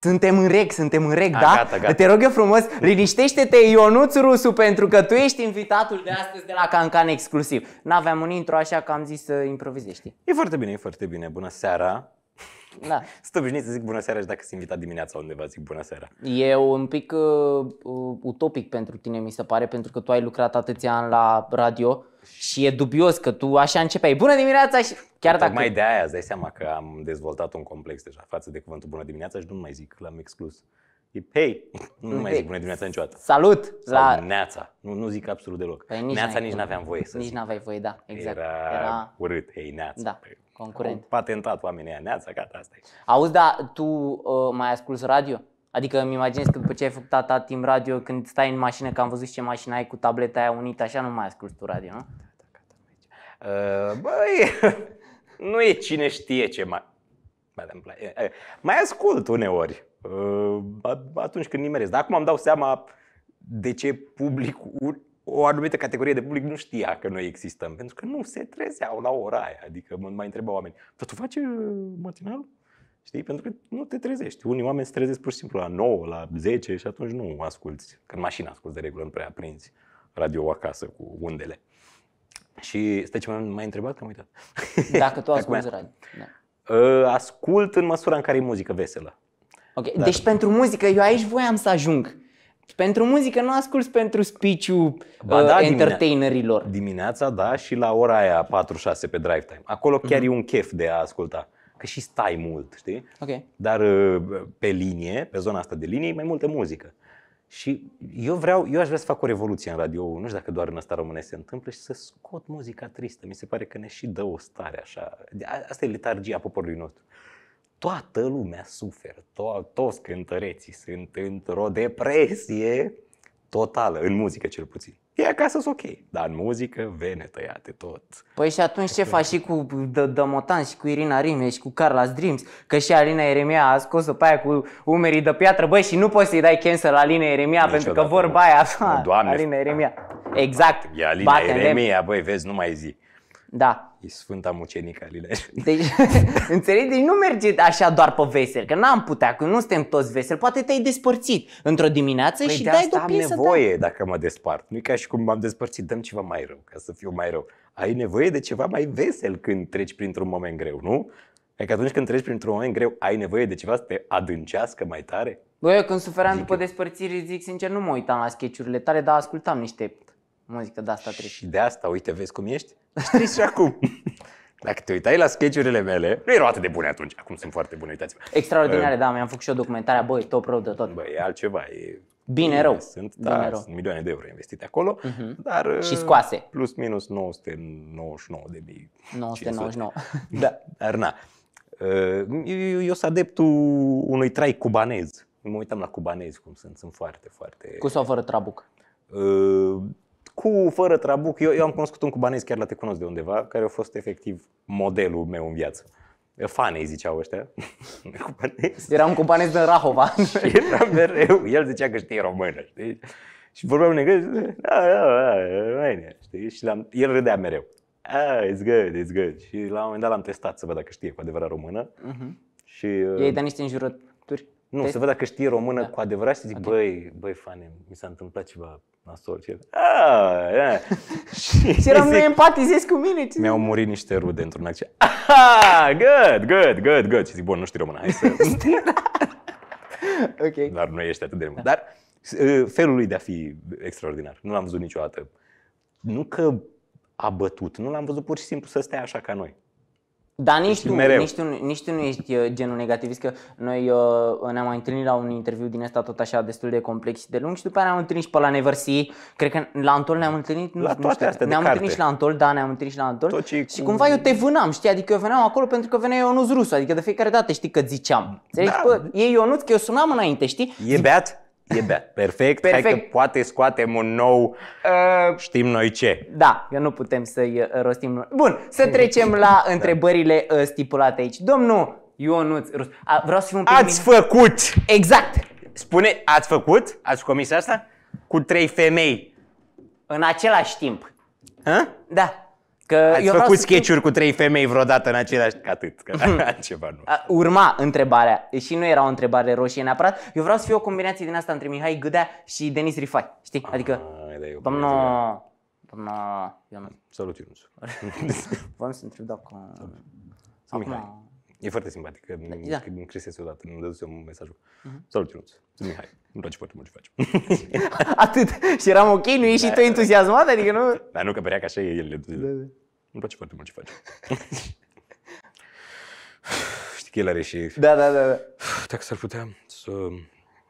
Suntem în reg, suntem în reg, A, da? Gata, gata. Te rog eu frumos, liniștește-te Ionuț Rusu pentru că tu ești invitatul de astăzi de la Cancan Exclusiv. N-aveam un intro așa că am zis să improvizezi. E foarte bine, e foarte bine. Bună seara. Da. Sunt obișnuit să zic bună seara și dacă sunt invitat dimineața undeva zic bună seara. E un pic uh, uh, utopic pentru tine, mi se pare, pentru că tu ai lucrat atâția ani la radio și e dubios că tu așa începeai bună dimineața și chiar dacă... Mai de aia îți dai seama că am dezvoltat un complex deja față de cuvântul bună dimineața și nu mai zic, l-am exclus. Hei! Nu mai zic bună dimineața niciodată. Salut! Sau la... neața. Nu, nu zic absolut deloc. Păi nici neața nici n-aveam voie să Nici n-aveai voie, da, exact. Era, Era... urât, hei neața. Da, păi, concurent. Au patentat oamenii aia neața, gata, asta e. Auzi, da, tu uh, mai asculti radio? Adică îmi imaginez că după ce ai făcut tata timp radio, când stai în mașină, că am văzut ce mașină ai cu tableta aia unită, așa nu mai asculti tu radio, nu? Da, da, uh, băi, nu e cine știe ce mai... Eh, eh, mai ascult uneori. Ă, atunci când nimeresc. Dar acum îmi dau seama de ce public o anumită categorie de public nu știa că noi existăm, pentru că nu se trezeau la ora aia. Adică mă mai întreba oameni, dar tu faci ă, matinal? Știi? Pentru că nu te trezești. Unii oameni se trezesc pur și simplu la 9, la 10 și atunci nu asculți. Când mașina asculți de regulă, nu prea prinzi radio acasă cu undele. Și stai ce m-ai întrebat, că am uitat. Dacă tu asculti radio. Da. Ă, ascult în măsura în care e muzică veselă. Okay. Dar... Deci pentru muzică, eu aici voiam să ajung. Pentru muzică nu asculți pentru speech da, uh, da, entertainerilor. Dimineața, da, și la ora aia 4-6 pe drive time. Acolo mhm. chiar mm-hmm. e un chef de a asculta. Că și stai mult, știi? Ok. Dar uh, pe linie, pe zona asta de linie, e mai multă muzică. Și eu vreau, eu aș vrea să fac o revoluție în radio, nu știu dacă doar în ăsta românesc se întâmplă, și să scot muzica tristă. Mi se pare că ne și dă o stare așa. Asta e letargia poporului nostru toată lumea suferă, to- toți cântăreții sunt într-o depresie totală, în muzică cel puțin. E acasă ok, dar în muzică vene tăiate tot. Păi și atunci ce faci și cu Dămotan și cu Irina Rime și cu Carla Dreams? Că și Alina Eremia a scos-o pe aia cu umerii de piatră. Băi, și nu poți să-i dai cancel Alina Eremia Nici pentru că vorba nu. aia. Doamne, Alina Eremia. Exact. E Alina Eremia, băi, vezi, nu mai zi. Da. E Sfânta Mucenică Alileș. Deci, înțelegi? Deci nu merge așa doar pe vesel, că n-am putea, că nu suntem toți veseli. Poate te-ai despărțit într-o dimineață păi și de dai asta o piesă. am nevoie da? dacă mă despart. Nu e ca și cum m-am despărțit, dăm ceva mai rău ca să fiu mai rău. Ai nevoie de ceva mai vesel când treci printr-un moment greu, nu? că adică atunci când treci printr-un moment greu, ai nevoie de ceva să te adâncească mai tare? Băi, eu când suferam zic după eu. despărțiri, zic sincer, nu mă uitam la sketchurile tare, dar ascultam niște muzică de asta trist. Și de asta, uite, vezi cum ești? Ești trist și acum. Dacă te uitai la sketchurile mele, nu erau atât de bune atunci, acum sunt foarte bune, uitați-vă. Extraordinare, uh, da, mi-am făcut și eu documentarea, băi, top rău de tot. Băi, e altceva, e Bine rău. Sunt, da, Bine rău. sunt milioane de euro investite acolo, uh-huh. dar și uh, scoase. Plus minus 999 de mii. 999. da, dar na. Uh, eu, eu, eu sunt adeptul unui trai cubanez. Mă uitam la cubanezi cum sunt, sunt foarte, foarte... Cu sau fără trabuc? Uh, cu, fără trabuc. Eu, eu am cunoscut un cubanez chiar la Te Cunosc de undeva, care a fost efectiv modelul meu în viață. Fanei ziceau ăștia. cubanez. Era un cubanez din Rahova. și era mereu. El zicea că știe română, știi? Și vorbeam în engleză, da, da, da, da știi? Și l-am, el râdea mereu. Ah, it's good, it's good. Și la un moment dat l-am testat să văd dacă știe cu adevărat română. Uh-huh. Și, uh... Ei da niște înjurături? Nu, Te... să văd dacă știi română da. cu adevărat și zic, okay. băi, băi, fane, mi s-a întâmplat ceva nasol. Și ah, Și eram, nu empatizezi cu mine. Ce Mi-au murit niște rude într-un accent. Ah, good, good, good, good. Și zic, bun, nu știi română, hai să... okay. Dar nu ești atât de mult. Da. Dar uh, felul lui de a fi extraordinar. Nu l-am văzut niciodată. Nu că a bătut, nu l-am văzut pur și simplu să stea așa ca noi. Dar nici tu, mereu. nici, tu, nici tu nu ești uh, genul negativist, că noi uh, ne-am mai întâlnit la un interviu din asta tot așa destul de complex și de lung și după aia ne-am întâlnit și pe la Neversi, cred că la Antol ne-am întâlnit, nu, la toate nu știu, astea ne-am întâlnit și la Antol, da, ne-am întâlnit și la Antol tot și cu... cumva eu te vânam, știi, adică eu veneam acolo pentru că venea Ionuț Rusu, adică de fiecare dată știi că ziceam, înțelegi, da. Bă, e Ionuț, că eu sunam înainte, știi? E beat? e bea. Perfect, Perfect. hai că poate scoatem un nou uh, știm noi ce. Da, că nu putem să-i uh, rostim. Bun, să trecem la da. întrebările da. stipulate aici. Domnul Ionuț Rus, a, vreau să fiu un pic Ați min... făcut! Exact! Spune, ați făcut? Ați comis asta? Cu trei femei. În același timp. Hă? Da. Că Ați eu făcut sketch cu trei femei vreodată în același... Atât, că ceva nu. Urma întrebarea, și nu era o întrebare roșie neapărat. Eu vreau să fiu o combinație din asta între Mihai Gâdea și Denis Rifai, știi? Ah, adică, ah, doamnă... Doamna Salut, Ionuț. Vreau să întreb dacă... Salut. Acum, Mihai. E foarte simpatic. Că da. Când da. Cristian odată, îmi dăduse un mesaj. Uh-huh. Mhm. Salut, Ionuț. Sunt Mihai. Îmi place foarte mult ce faci. Atât. Și eram ok, nu ești da. și tu entuziasmat? Adică nu... Dar nu, că părea că așa e el Da, da. Îmi place foarte mult ce faci. Știi că el are și... Da, da, da. da. Dacă s-ar putea să...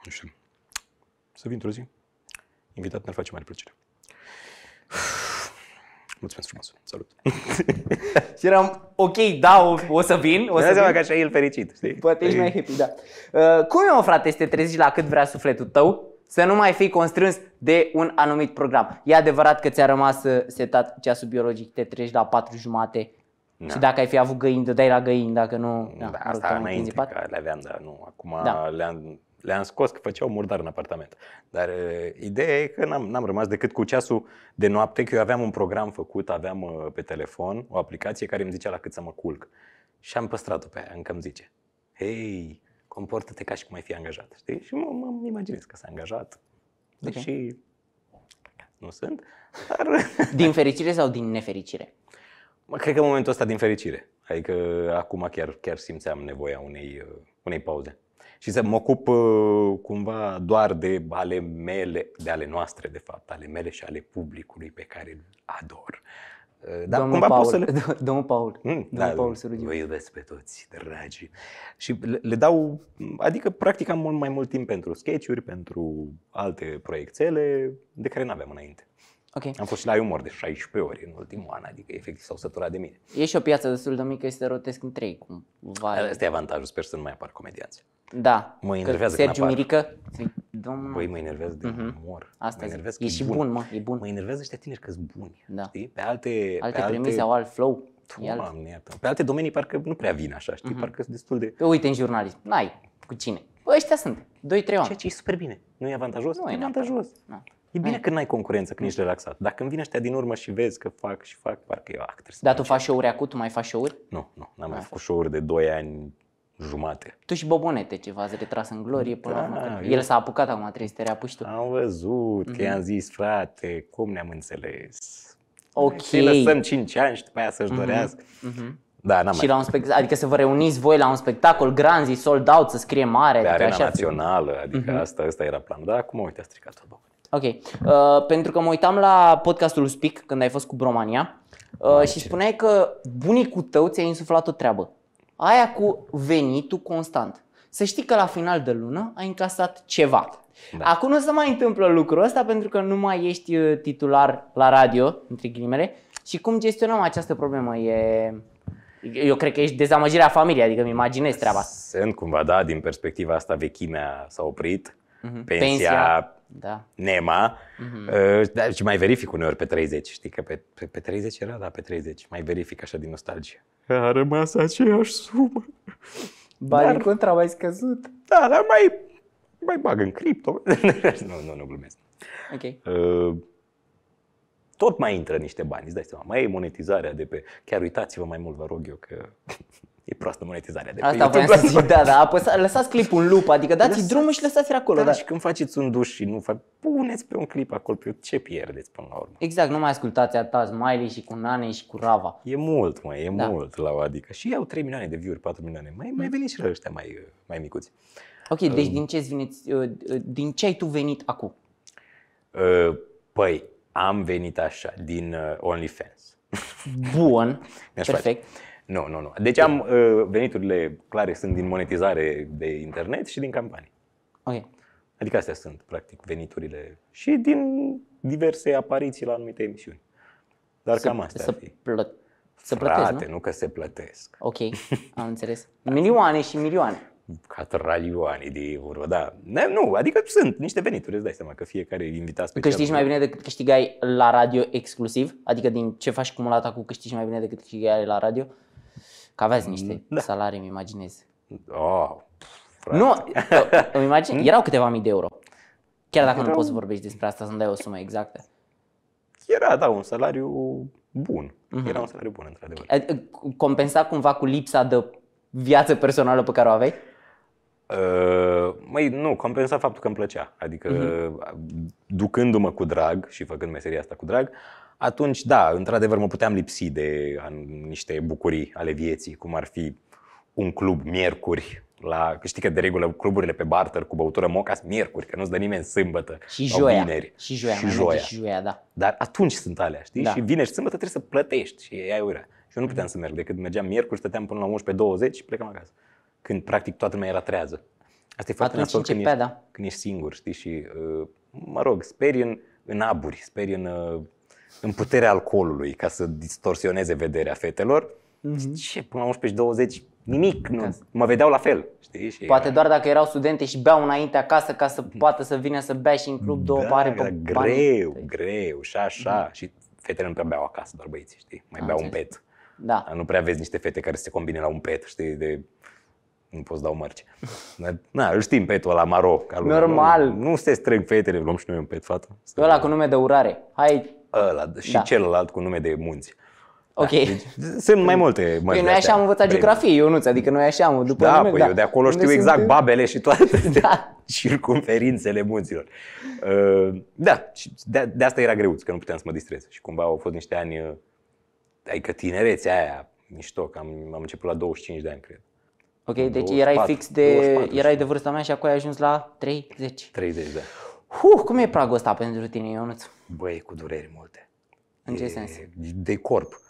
Nu știu. Să vin într-o zi. Invitat mi-ar face mare plăcere. Mulțumesc frumos. Salut. și eram, ok, da, o, o să vin. O să seama că așa e el fericit, știi? Poate ești păi- mai happy, da. Uh, cum e, mă, frate, să te trezi la cât vrea sufletul tău? Să nu mai fii constrâns de un anumit program. E adevărat că ți-a rămas uh, setat ceasul biologic, te treci la patru jumate. Da. Și dacă ai fi avut găini, dai la găini, dacă nu... Da, da asta înainte, că le aveam, dar nu. Acum da. le-am le-am scos că făceau murdar în apartament. Dar uh, ideea e că n-am, n-am rămas decât cu ceasul de noapte, că eu aveam un program făcut, aveam uh, pe telefon o aplicație care îmi zicea la cât să mă culc. Și am păstrat-o pe aia, încă îmi zice, hei, comportă-te ca și cum ai fi angajat, știi? Și mă, m- imaginez că s-a angajat, okay. Deci, nu sunt, dar... Din fericire sau din nefericire? Mă, cred că în momentul ăsta din fericire. Adică acum chiar, chiar simțeam nevoia unei, uh, unei pauze și să mă ocup uh, cumva doar de ale mele, de ale noastre, de fapt, ale mele și ale publicului pe care îl ador. Uh, dar domnul cumva Paul, pot să le... Domnul Paul, mm, domnul da, Paul Surugiu. Vă iubesc pe toți, dragi. Și le, le dau, adică practic am mult mai mult timp pentru sketch-uri, pentru alte proiectele de care nu aveam înainte. Okay. Am fost și la umor de 16 ori în ultimul an, adică efectiv s-au săturat de mine. E și o piață destul de mică și se rotesc în trei. Cumva. Asta e avantajul, sper să nu mai apar comedianți. Da. Mă enervează că Sergiu Mirică. Păi, domnul... Băi, mă enervează de uh-huh. umor. Asta mă enervează e și bun. bun, mă, e bun. Mă enervează ăștia tineri că sunt buni, da. știi? Pe alte... Alte pe premise alte... au alt flow. Doamne, alt... Pe alte domenii parcă nu prea vin așa, știi? Uh-huh. Parcă sunt destul de... Păi uite în jurnalism, n-ai cu cine. Bă, ăștia sunt, Doi, trei oameni. Ceea ce e super bine. Nu e avantajos? Nu, e avantajos. Da. E bine că când n-ai concurență, când ești relaxat. Dacă când vine ăștia din urmă și vezi că fac și fac, parcă eu actor. Ah, Dar tu faci show-uri acum? Tu mai faci show-uri? Nu, nu. N-am mai făcut show-uri de 2 ani jumate. Tu și Bobonete ce v-ați retras în glorie până da, la urmă. El s-a apucat acum, trebuie să te reapuși tu. Am văzut, mm-hmm. că i-am mhm. zis, frate, cum ne-am înțeles. Ok. Să lăsăm 5 ani și după aia să-și mhm, dorească. Mm-hmm. mm-hmm. Da, n-am și mai... la un spect- adică să vă reuniți voi la un spectacol granzi, sold out, să scrie mare. Pe adică arena așa națională, adică mm-hmm. asta, asta era planul. Da, acum uite, a stricat tot Ok. Uh, pentru că mă uitam la podcastul Speak când ai fost cu Bromania uh, și spuneai că bunicul tău ți-a insuflat o treabă. Aia cu venitul constant. Să știi că la final de lună ai încasat ceva. Da. Acum nu se mai întâmplă lucrul ăsta pentru că nu mai ești uh, titular la radio, între ghilimele. Și cum gestionăm această problemă? E... Eu cred că ești dezamăgirea familiei, adică îmi imaginez treaba. Sunt cumva, da, din perspectiva asta vechimea s-a oprit. Mhm. Pensia, Pensia da. Nema uh-huh. uh, da, și mai verific uneori pe 30, știi că pe, pe, pe 30 era, da, pe 30, mai verific așa din nostalgie. A rămas aceeași sumă. Bani Dar... contra mai scăzut. Da, dar mai, mai bag în cripto. nu, nu, nu glumesc. Ok. Uh, tot mai intră niște bani, îți dai seama. Mai e monetizarea de pe... Chiar uitați-vă mai mult, vă rog eu, că E proastă monetizarea de Asta pe YouTube. zic, da, da, apăsa, lăsați clipul în lupă, adică dați Lăsa... drumul și lăsați acolo. Da, da, și când faceți un duș și nu fac, puneți pe un clip acolo, pe ce pierdeți până la urmă. Exact, nu mai ascultați ta Smiley și cu Nane și cu Rava. E mult, mai e da. mult la o adică. Și iau 3 milioane de view-uri, 4 milioane. Mai, mai mm. veniți și la ăștia mai, mai micuți. Ok, um, deci din ce, veniți, uh, uh, din ce ai tu venit acum? Uh, păi, am venit așa, din uh, OnlyFans. Bun, perfect. Face. Nu, nu, nu. Deci am uh, veniturile clare sunt din monetizare de internet și din campanii. Ok. Adică astea sunt, practic, veniturile și din diverse apariții la anumite emisiuni. Dar cam astea să, ar fi. Plă- Frate, nu? nu că se plătesc. Ok, am înțeles. Milioane și milioane. Catralioane de euro, da. nu, adică sunt niște venituri, îți dai seama că fiecare invitat special. Câștigi mai bine decât câștigai la radio exclusiv? Adică din ce faci cumulat acum câștigi mai bine decât câștigai la radio? Că aveați mm. niște da. salarii, îmi imaginez. Oh, nu, îmi imaginez, mm? erau câteva mii de euro. Chiar dacă erau... nu poți să vorbești despre asta, să-mi dai o sumă exactă. Era, da, un salariu bun. Uh-huh. Era un salariu bun, într-adevăr. compensa cumva cu lipsa de viață personală pe care o aveai? Uh, măi, nu, compensa faptul că îmi plăcea. Adică, uh-huh. ducându-mă cu drag și făcând meseria asta cu drag, uh, atunci, da, într-adevăr, mă puteam lipsi de niște bucurii ale vieții, cum ar fi un club miercuri, la, că știi că de regulă cluburile pe barter cu băutură moca sunt miercuri, că nu-ți dă nimeni sâmbătă și joia, vineri. Și joia, și joia. și joia, da. Dar atunci sunt alea, știi? Da. Și vineri și sâmbătă trebuie să plătești și ai urea. Și eu nu puteam să merg, decât mergeam miercuri, stăteam până la 11.20 și plecam acasă. Când practic toată lumea era trează. Asta e foarte nasol când, ești, da. când ești singur, știi? Și, uh, mă rog, speri în, în aburi, speri în uh, în puterea alcoolului ca să distorsioneze vederea fetelor. Mm-hmm. Ce, până la 11 20 nimic, nu, mă vedeau la fel. Știi? Și Poate era... doar dacă erau studente și beau înainte acasă ca să mhm. poată să vină să bea și în club două da, pare da, greu, bani. greu și așa. Mm-hmm. Și fetele nu prea beau acasă, doar băieții, știi? Mai ah, beau un pet. Da. Nu prea vezi niște fete care se combine la un pet, știi, de nu poți da dau mărci. Dar, na, îl știm petul la maro. Normal. Nu, nu se strâng fetele, luăm și noi un pet, fată. Ăla cu nume de urare. Hai, ăla și da. celălalt cu nume de munți. Da, ok. Da. Deci, sunt mai multe păi Noi așa am învățat adică- geografie, eu nu adică noi așa am. După da, nume, păi da. eu de acolo știu exact sunt... babele și toate da. circumferințele munților. Ă, da, de, de asta era greu, că nu puteam să mă distrez. Și cumva au fost niște ani, ă, adică tinerețea aia, mișto, că am, am început la 25 de ani, cred. Ok, deci 24, erai fix de, 24, erai de vârsta mea și acum ai ajuns la 30. 30, da. Huh, cum e pragul ăsta pentru tine, Ionuț? Băi, cu dureri multe. În ce e, sens? De corp.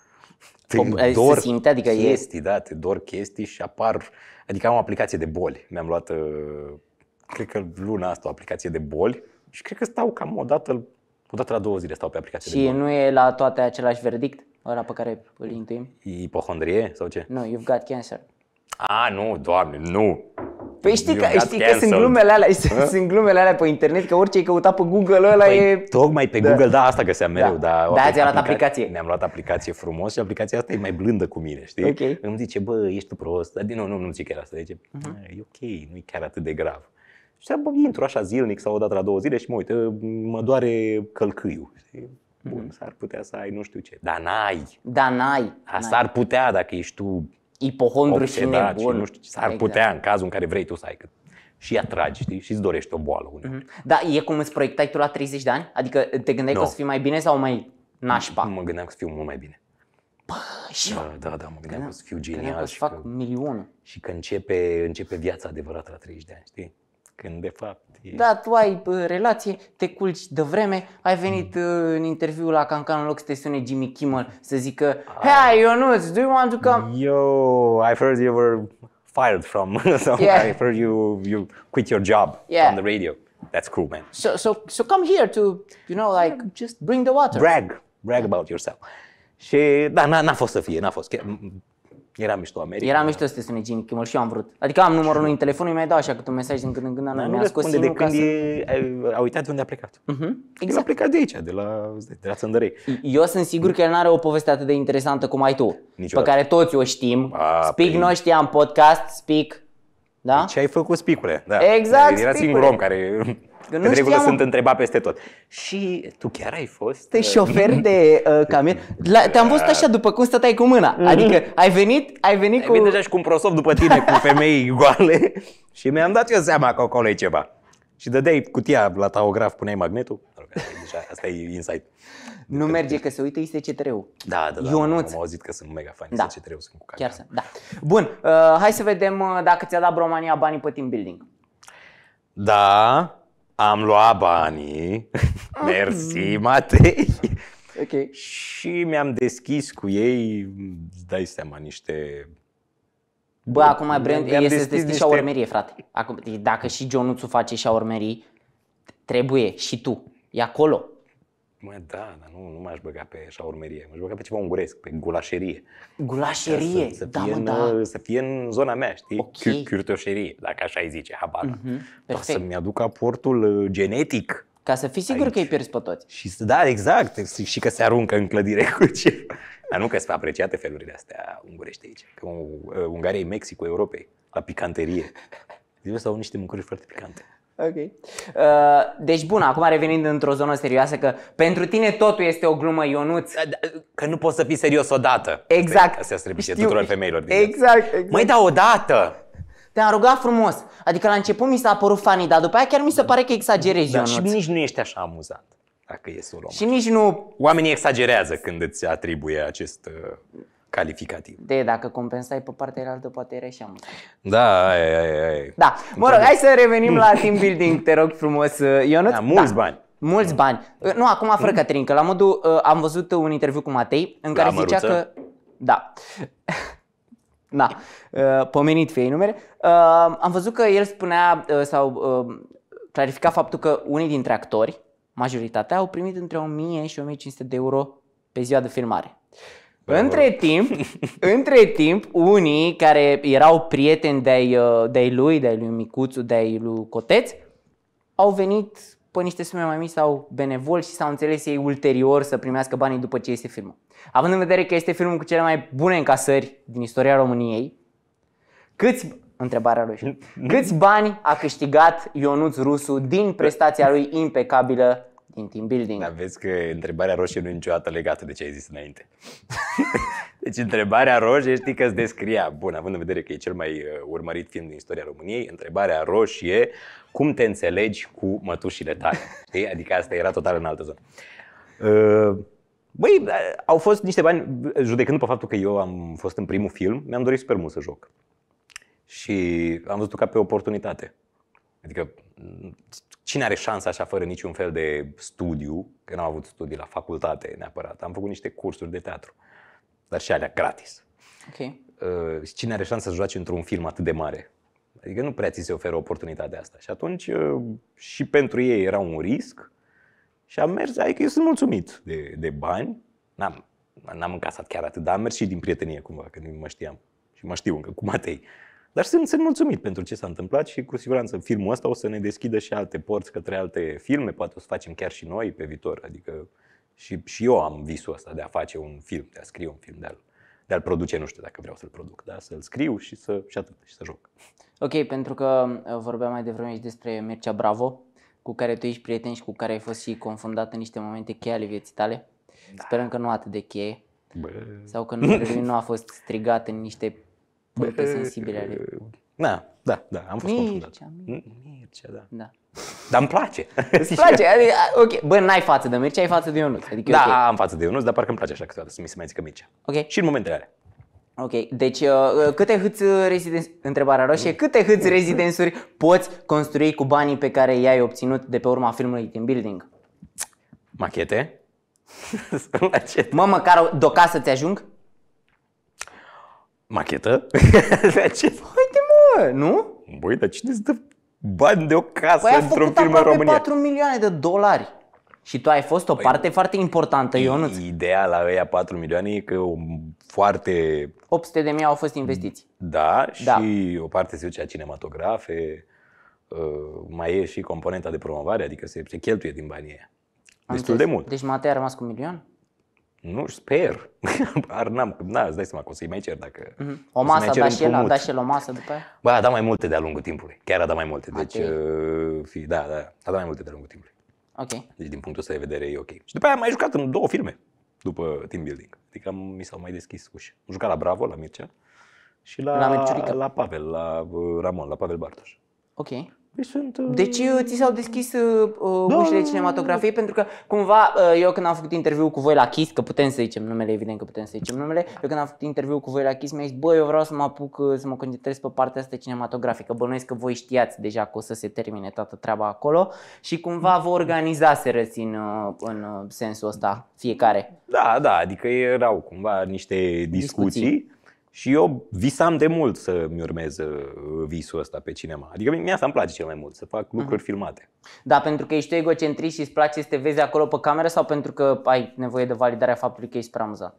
Te dor se simte, adică chestii, e... da, te dor chestii și apar, adică am o aplicație de boli. Mi-am luat, uh, cred că luna asta, o aplicație de boli și cred că stau cam o dată, o dată la două zile stau pe aplicație și de boli. Și nu e la toate același verdict? Ăla pe care îl intuim? Ipohondrie sau ce? Nu, no, you've got cancer. A, nu, doamne, nu. Păi știi că, știi că sunt glumele alea, sunt glumele alea pe internet, că orice ai căutat pe Google ăla păi, e... Tocmai pe da. Google, da, asta găseam mereu. Da, da, da ați luat aplicație. Ne-am luat aplicație frumos și aplicația asta e mai blândă cu mine, știi? Okay. Îmi zice, bă, ești tu prost, dar din nou nu, nu zic chiar asta. Zice, uh-huh. e ok, nu e chiar atât de grav. Și bă, intru așa zilnic sau o dată la două zile și mă uite, mă doare călcâiul. Știi? Bun, mhm. s-ar putea să ai nu știu ce. Dar n-ai. Da, n-ai. Asta n-ai. ar putea dacă ești tu ipohondru și nebun. Și nu știu, s-ar exact. putea în cazul în care vrei tu să ai cât și atragi, știi? Și îți dorești o boală uneori. Mm-hmm. Da, e cum îți proiectai tu la 30 de ani? Adică uh, te gândeai no. că o să fii mai bine sau mai nașpa? Nu mă gândeam că să fiu mult mai bine. Bă, și da, Da, da, mă gândeam că o să fiu genial. Că o să fac că, milion. Și că începe, începe viața adevărată la 30 de ani, știi? Când de fapt e... Da, tu ai uh, relație, te culci de vreme, ai venit mm. uh, în interviu la Cancan în loc să te sune Jimmy Kimmel să zică ah. Hey, Ionuț, do you want to come? Yo, I've heard you were fired from so Yeah. I've heard you, you quit your job yeah. on the radio. That's cool, man. So, so, so come here to, you know, like, just bring the water. Brag. Brag about yourself. Și, da, n-a, n-a fost să fie, n-a fost. Era mișto America. Era mișto să te sune Jimmy Kimmel și eu am vrut. Adică am numărul lui în telefon, mi mai dat așa câte un mesaj din când în când. Nu, nu răspunde de când să... e, a uitat de unde a plecat. Uh-huh. Exact. a plecat de aici, de la, de la Țăndărei. Eu sunt sigur că el nu are o poveste atât de interesantă cum ai tu. Niciodată. Pe care toți o știm. A, speak prin... noi știam podcast, Speak. Da? Păi ce ai făcut, spicule? Da. Exact, Era singurul om care Că nu regulă știam... sunt întrebat peste tot. Și tu chiar ai fost? Te uh, șofer de uh, camion? La, te-am văzut așa după cum stăteai cu mâna. Mm-hmm. Adică ai venit, ai venit ai cu... Ai deja și cu un prosop după tine, cu femei goale. și mi-am dat eu seama că acolo e ceva. Și dădeai cutia la taograf, puneai magnetul. asta e insight. Nu că merge, că se uită ISCTR-ul. Da, da, da. Ionuț. Da, am auzit că sunt mega fan da. ISCTR-ul, sunt cu caca. Chiar sunt, da. Bun, uh, hai să vedem uh, dacă ți-a dat România banii pe team building. Da, am luat banii, mersi mm. Matei, okay. și mi-am deschis cu ei, îți dai seama, niște... Bă, acum Brand e să deschizi niște... șaormerie, frate. Acum, dacă și Jonuțu face șaormerii, trebuie și tu. E acolo. Mă, da, dar nu, nu m-aș băga pe șaurmerie, m-aș băga pe ceva unguresc, pe gulașerie. Gulașerie, să, să da, fie mă, în, da. Să fie în zona mea, știi? Okay. Chirtoșerie, dacă așa îi zice, habar. Mm-hmm, Dar să-mi aduc aportul uh, genetic. Ca să fii sigur aici. că îi pierzi pe toți. Și, da, exact, și că se aruncă în clădire cu ce. Dar nu că sunt apreciate felurile astea ungurești aici. Că uh, Ungaria e Mexicul Europei, la picanterie. Zice, sau niște mâncări foarte picante. Ok. Uh, deci bun, acum revenind într-o zonă serioasă, că pentru tine totul este o glumă, Ionuț. Da, da, că nu poți să fii serios odată. Exact. Păi, Asta se repetă tuturor femeilor din Exact, exact. Măi, da, odată! Te-am rugat frumos. Adică la început mi s-a părut funny, dar după aia chiar mi se da. pare că exagerezi, da, Ionuț. Și nici nu ești așa amuzant, dacă e să o Și nici nu... Oamenii exagerează când îți atribuie acest... Uh calificativ. De, dacă compensai pe partea altă, poate era și amuzant. Da, ai, ai, ai. Da, mă rog, hai să revenim la team building, te rog frumos, uh, Ionut. Da, mulți da. bani. Mulți bani. Uh, nu, acum fără mm-hmm. că că la modul uh, am văzut uh, un interviu cu Matei în care la zicea măruță. că... Da. da. Uh, pomenit fie numere. Uh, am văzut că el spunea uh, sau uh, clarifica faptul că unii dintre actori, majoritatea, au primit între 1000 și 1500 de euro pe ziua de filmare. Între timp, între timp, unii care erau prieteni de-ai, uh, de-ai lui, de lui Micuțu, de lui Coteț, au venit pe niște sume mai mici sau benevol și s-au înțeles ei ulterior să primească banii după ce este filmul. Având în vedere că este filmul cu cele mai bune încasări din istoria României, câți, întrebarea lui, câți bani a câștigat Ionuț Rusu din prestația lui impecabilă în team building. Dar vezi că întrebarea roșie nu e niciodată legată de ce ai zis înainte. deci întrebarea roșie știi că îți descria, bun, având în vedere că e cel mai uh, urmărit film din istoria României, întrebarea roșie, cum te înțelegi cu mătușile tale? Știi? Adică asta era total în altă zonă. Uh, băi, uh, au fost niște bani, judecând pe faptul că eu am fost în primul film, mi-am dorit super mult să joc. Și am văzut-o ca pe oportunitate. Adică Cine are șansa așa fără niciun fel de studiu, că n-am avut studii la facultate neapărat, am făcut niște cursuri de teatru, dar și alea gratis. Okay. Uh, cine are șansa să joace într-un film atât de mare? Adică nu prea ți se oferă oportunitatea asta. Și atunci uh, și pentru ei era un risc și am mers, adică eu sunt mulțumit de, de bani, n-am, n-am încasat chiar atât, dar am mers și din prietenie cumva, că nu mă știam și mă știu încă cu Matei. Dar sunt, sunt mulțumit pentru ce s-a întâmplat și cu siguranță filmul ăsta o să ne deschidă și alte porți către alte filme, poate o să facem chiar și noi pe viitor. Adică și, și eu am visul ăsta de a face un film, de a scrie un film, de a-l, de a produce, nu știu dacă vreau să-l produc, dar să-l scriu și să și atât, și să joc. Ok, pentru că uh, vorbeam mai devreme și despre Mircea Bravo, cu care tu ești prieten și cu care ai fost și confundat în niște momente cheie ale vieții tale. Da. Sperăm că nu atât de cheie. Bă. Sau că nu a fost strigat în niște puncte sensibile ale Da, da, da, am fost Mircea, confundat. Hm? Mircea, da. da. Dar îmi place. Îți place? Adică, ok, bă, n-ai față de Mircea, ai față de Ionuț. Adică, da, okay. am față de Ionuț, dar parcă îmi place așa câteodată să mi se mai zică Mircea. Ok. Și în momentele alea. Ok, deci uh, uh câte hâți uh, rezidenți, întrebarea roșie, mm. câte hâți rezidențuri poți construi cu banii pe care i-ai obținut de pe urma filmului din Building? Machete. Mă, măcar de o casă ți ajung? Machetă? De ce de mă, nu? Băi, dar cine îți dă bani de o casă păi într-un film în România? 4 milioane de dolari. Și tu ai fost o păi, parte foarte importantă, Ionuț. Ideea la ăia 4 milioane e că o foarte... 800 de mii au fost investiți. Da, da, și o parte se duce la cinematografe, uh, mai e și componenta de promovare, adică se, se cheltuie din banii aia. Destul de mult. Deci Matei a rămas cu un milion? Nu, sper. Ar n-am, na, îți dai seama că o să-i mai cer dacă... Mhm. O masă, dar și, el, da și el o masă după aia? Bă, a dat mai multe de-a lungul timpului. Chiar a dat mai multe. Deci, uh, fi, da, da, a dat mai multe de-a lungul timpului. Ok. Deci, din punctul ăsta de vedere, e ok. Și după aia am mai jucat în două firme după team building. Adică am, mi s-au mai deschis ușa. Am jucat la Bravo, la Mircea și la, la, la Pavel, la uh, Ramon, la Pavel Bartoș. Ok. Păi sunt... Uh... Deci uh, ți s-au deschis uh, uh, da, ușile cinematografiei pentru că cumva uh, eu când am făcut interviu cu voi la Kiss, că putem să zicem numele, evident că putem să zicem numele, eu când am făcut interviu cu voi la Kiss mi-a zis, bă, eu vreau să mă apuc să mă concentrez pe partea asta cinematografică, bănuiesc că voi știați deja că o să se termine toată treaba acolo și cumva vă uh, în, uh, sensul ăsta fiecare. Da, da, adică erau cumva niște discuții. discuții și eu visam de mult să-mi urmez uh, visul ăsta pe cinema. Adică mie asta îmi place cel mai mult, să fac lucruri uh-huh. filmate. Da, pentru că ești egocentrist și îți place să te vezi acolo pe cameră sau pentru că ai nevoie de validarea faptului că ești prea amuzat?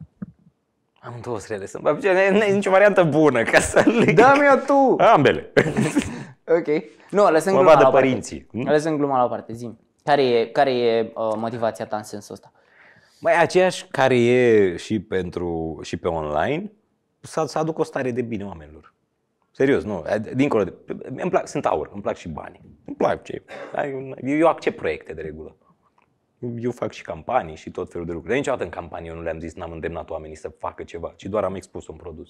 Am două strele, sunt. Nu e nicio variantă bună ca să le... Da, mi tu! Ambele. ok. Nu, lăsăm hm? gluma la părinții. Parte. Lăsăm gluma la parte, zi Care e, care e uh, motivația ta în sensul ăsta? Mai aceeași care e și, pentru, și pe online să, să aduc o stare de bine oamenilor. Serios, nu, dincolo de... Îmi plac, sunt aur, îmi plac și banii. Îmi plac ce... Eu, eu accept proiecte de regulă. Eu fac și campanii și tot felul de lucruri. Dar niciodată în campanie eu nu le-am zis, n-am îndemnat oamenii să facă ceva, ci doar am expus un produs.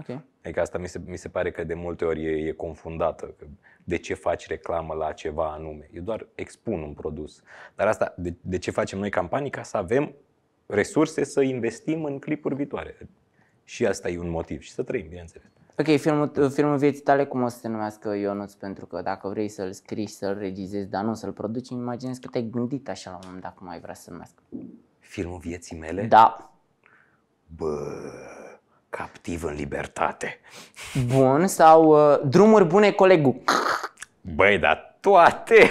Okay. Adică asta mi se, mi se pare că de multe ori e, e confundată. Că de ce faci reclamă la ceva anume? Eu doar expun un produs. Dar asta, de, de ce facem noi campanii? Ca să avem resurse să investim în clipuri viitoare. Și asta e un motiv. Și să trăim, bineînțeles. Ok, filmul, filmul vieții tale cum o să se numească Ionuț? Pentru că dacă vrei să-l scrii și să-l regizezi, dar nu să-l produci, imaginez că te-ai gândit așa la un moment dat cum ai vrea să numească. Filmul vieții mele? Da. Bă, captiv în libertate. Bun, sau uh, drumuri bune, colegul. Băi, dar toate!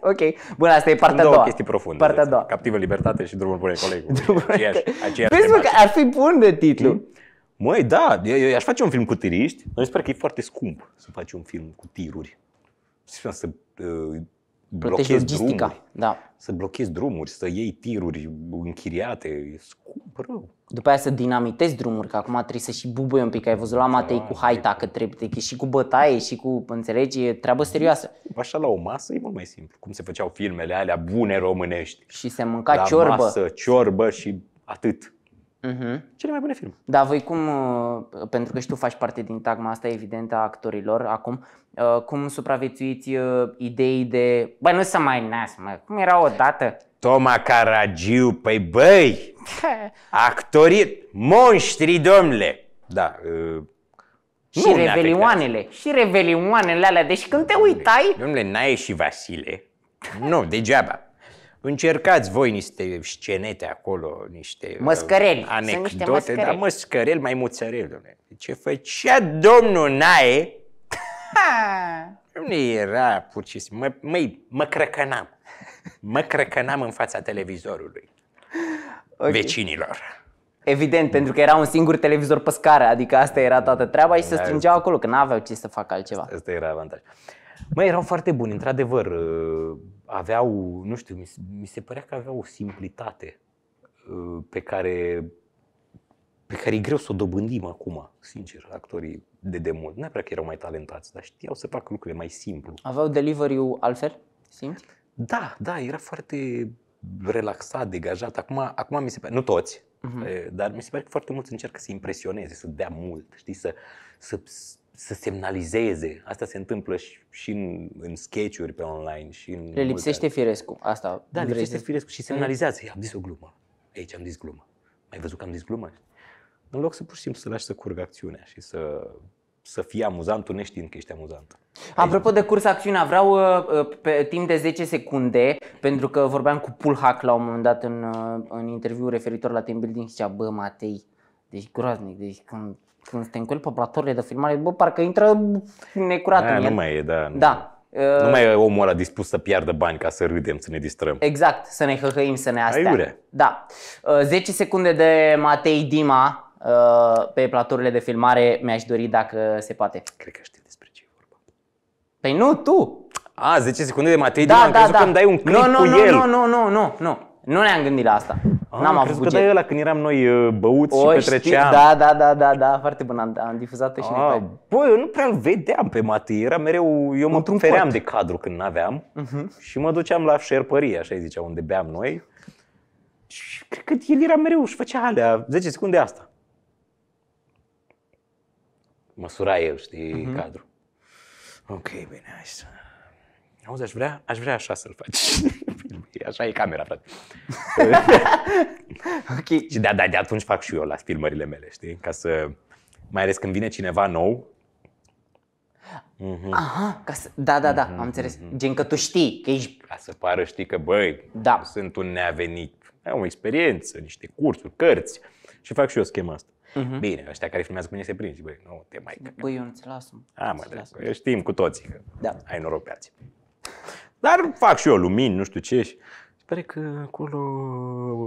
ok. Bun, asta e partea a doua. chestii profunde. Partea a deci, doua. Captivă libertate și drumul bune colegul. Vezi, mă, că ar fi bun de titlu. Hmm? Măi, da, eu, eu aș face un film cu tiriști. Noi sper că e foarte scump să faci un film cu tiruri. Să, să uh, blochezi drumuri. Da. Să blochezi drumuri, să iei tiruri închiriate. E scump rău după aia să dinamitezi drumuri, că acum trebuie să și bubuie un pic, ai văzut la Matei cu haita exact. că trebuie, că și cu bătaie și cu, înțelegi, e treabă serioasă. Păi așa la o masă e mult mai simplu, cum se făceau filmele alea bune românești. Și se mânca la ciorbă. masă, ciorbă și atât. Uh-huh. Cele mai bune filme. Da, voi cum, uh, pentru că și tu faci parte din tagma asta evident a actorilor acum, uh, cum supraviețuiți uh, idei de, bă, nu să mai nas, mă, cum era odată? Toma Caragiu, păi băi, actorit, monștri, domnule. Da, uh, și revelioanele, și revelioanele alea, deci când te uitai... Domnule, n a și Vasile. Nu, degeaba. Încercați voi niște scenete acolo, niște uh, măscăreli. anecdote, dar măscărel mai muțărel, domnule. Ce făcea domnul Nae, nu era pur și simplu, mă, mă, mă crăcănam mă crăcănam în fața televizorului. Okay. Vecinilor. Evident, pentru că era un singur televizor pe scară, adică asta era toată treaba și se da. strângeau acolo, că n-aveau ce să facă altceva. Asta era avantaj. Mă, erau foarte buni, într-adevăr. Uh, aveau, nu știu, mi se, mi se părea că aveau o simplitate uh, pe care, pe care e greu să o dobândim acum, sincer, actorii de demult. Nu prea că erau mai talentați, dar știau să facă lucrurile mai simplu. Aveau delivery-ul altfel, simți? Da, da, era foarte relaxat, degajat. Acum, acum mi se pare, nu toți, uh-huh. dar mi se pare că foarte mulți încearcă să impresioneze, să dea mult, știi, să, să, să semnalizeze. Asta se întâmplă și, și în, în sketch-uri pe online. Și în Le lipsește firescu. asta. Da, lipsește să... firescul și semnalizează. Ei, mm. am zis o glumă. Aici am zis glumă. Ai văzut că am zis glumă? În loc să pur și simplu să lași să curgă acțiunea și să să fie amuzant, tu neștiind că ești amuzant. Apropo de curs acțiunea, vreau uh, uh, pe timp de 10 secunde, pentru că vorbeam cu Pulhac la un moment dat în, uh, în interviu referitor la team building și zicea, bă, Matei, deci groaznic, deci când, când te încoli pe platourile de filmare, bă, parcă intră necurat Aia, da, în el. Nu mai e, da. Nu. Da. Nu mai e omul ăla dispus să piardă bani ca să râdem, să ne distrăm. Exact, să ne hăhăim, să ne astea. Aiure. Da. 10 secunde de Matei Dima, Uh, pe platourile de filmare mi-aș dori dacă se poate. Cred că știi despre ce e vorba. Păi nu, tu! A, 10 secunde de Matei da, Dima, da, da. că îmi dai un clip no, no, cu no, el. Nu, nu, nu, nu, nu, nu ne-am gândit la asta. Ah, N-am avut buget. că ăla când eram noi uh, băuți o, și petreceam. Știi, da, da, da, da, da, foarte bun, am, am difuzat și ah, noi. Bă, eu nu prea vedeam pe Matei, era mereu, eu mă feream de cadru când n-aveam uh-huh. și mă duceam la șerpărie, așa zicea, unde beam noi. Și cred că el era mereu, și făcea alea, 10 secunde asta măsura el, știi, uh-huh. cadrul. Ok, bine, hai să... Auzi, aș vrea, aș vrea așa să-l faci. așa e camera, frate. ok. Și de, de, da, de atunci fac și eu la filmările mele, știi? Ca să... Mai ales când vine cineva nou, Mm-hmm. Aha, ca să... da, da, da, mm-hmm. am mhm, înțeles. Mhm. Gen că tu știi că ești... Ca să pară, știi că, băi, da. sunt un neavenit. Am o experiență, niște cursuri, cărți și fac și eu schema asta. Uh-huh. Bine, ăștia care filmează cu mine se prinzi, băi, nu te mai căcă. Băi, eu nu ți las. A, mă, dracu, știm cu toții că da. ai noroc pe alții. Dar fac și eu lumini, nu știu ce. Și pare că acolo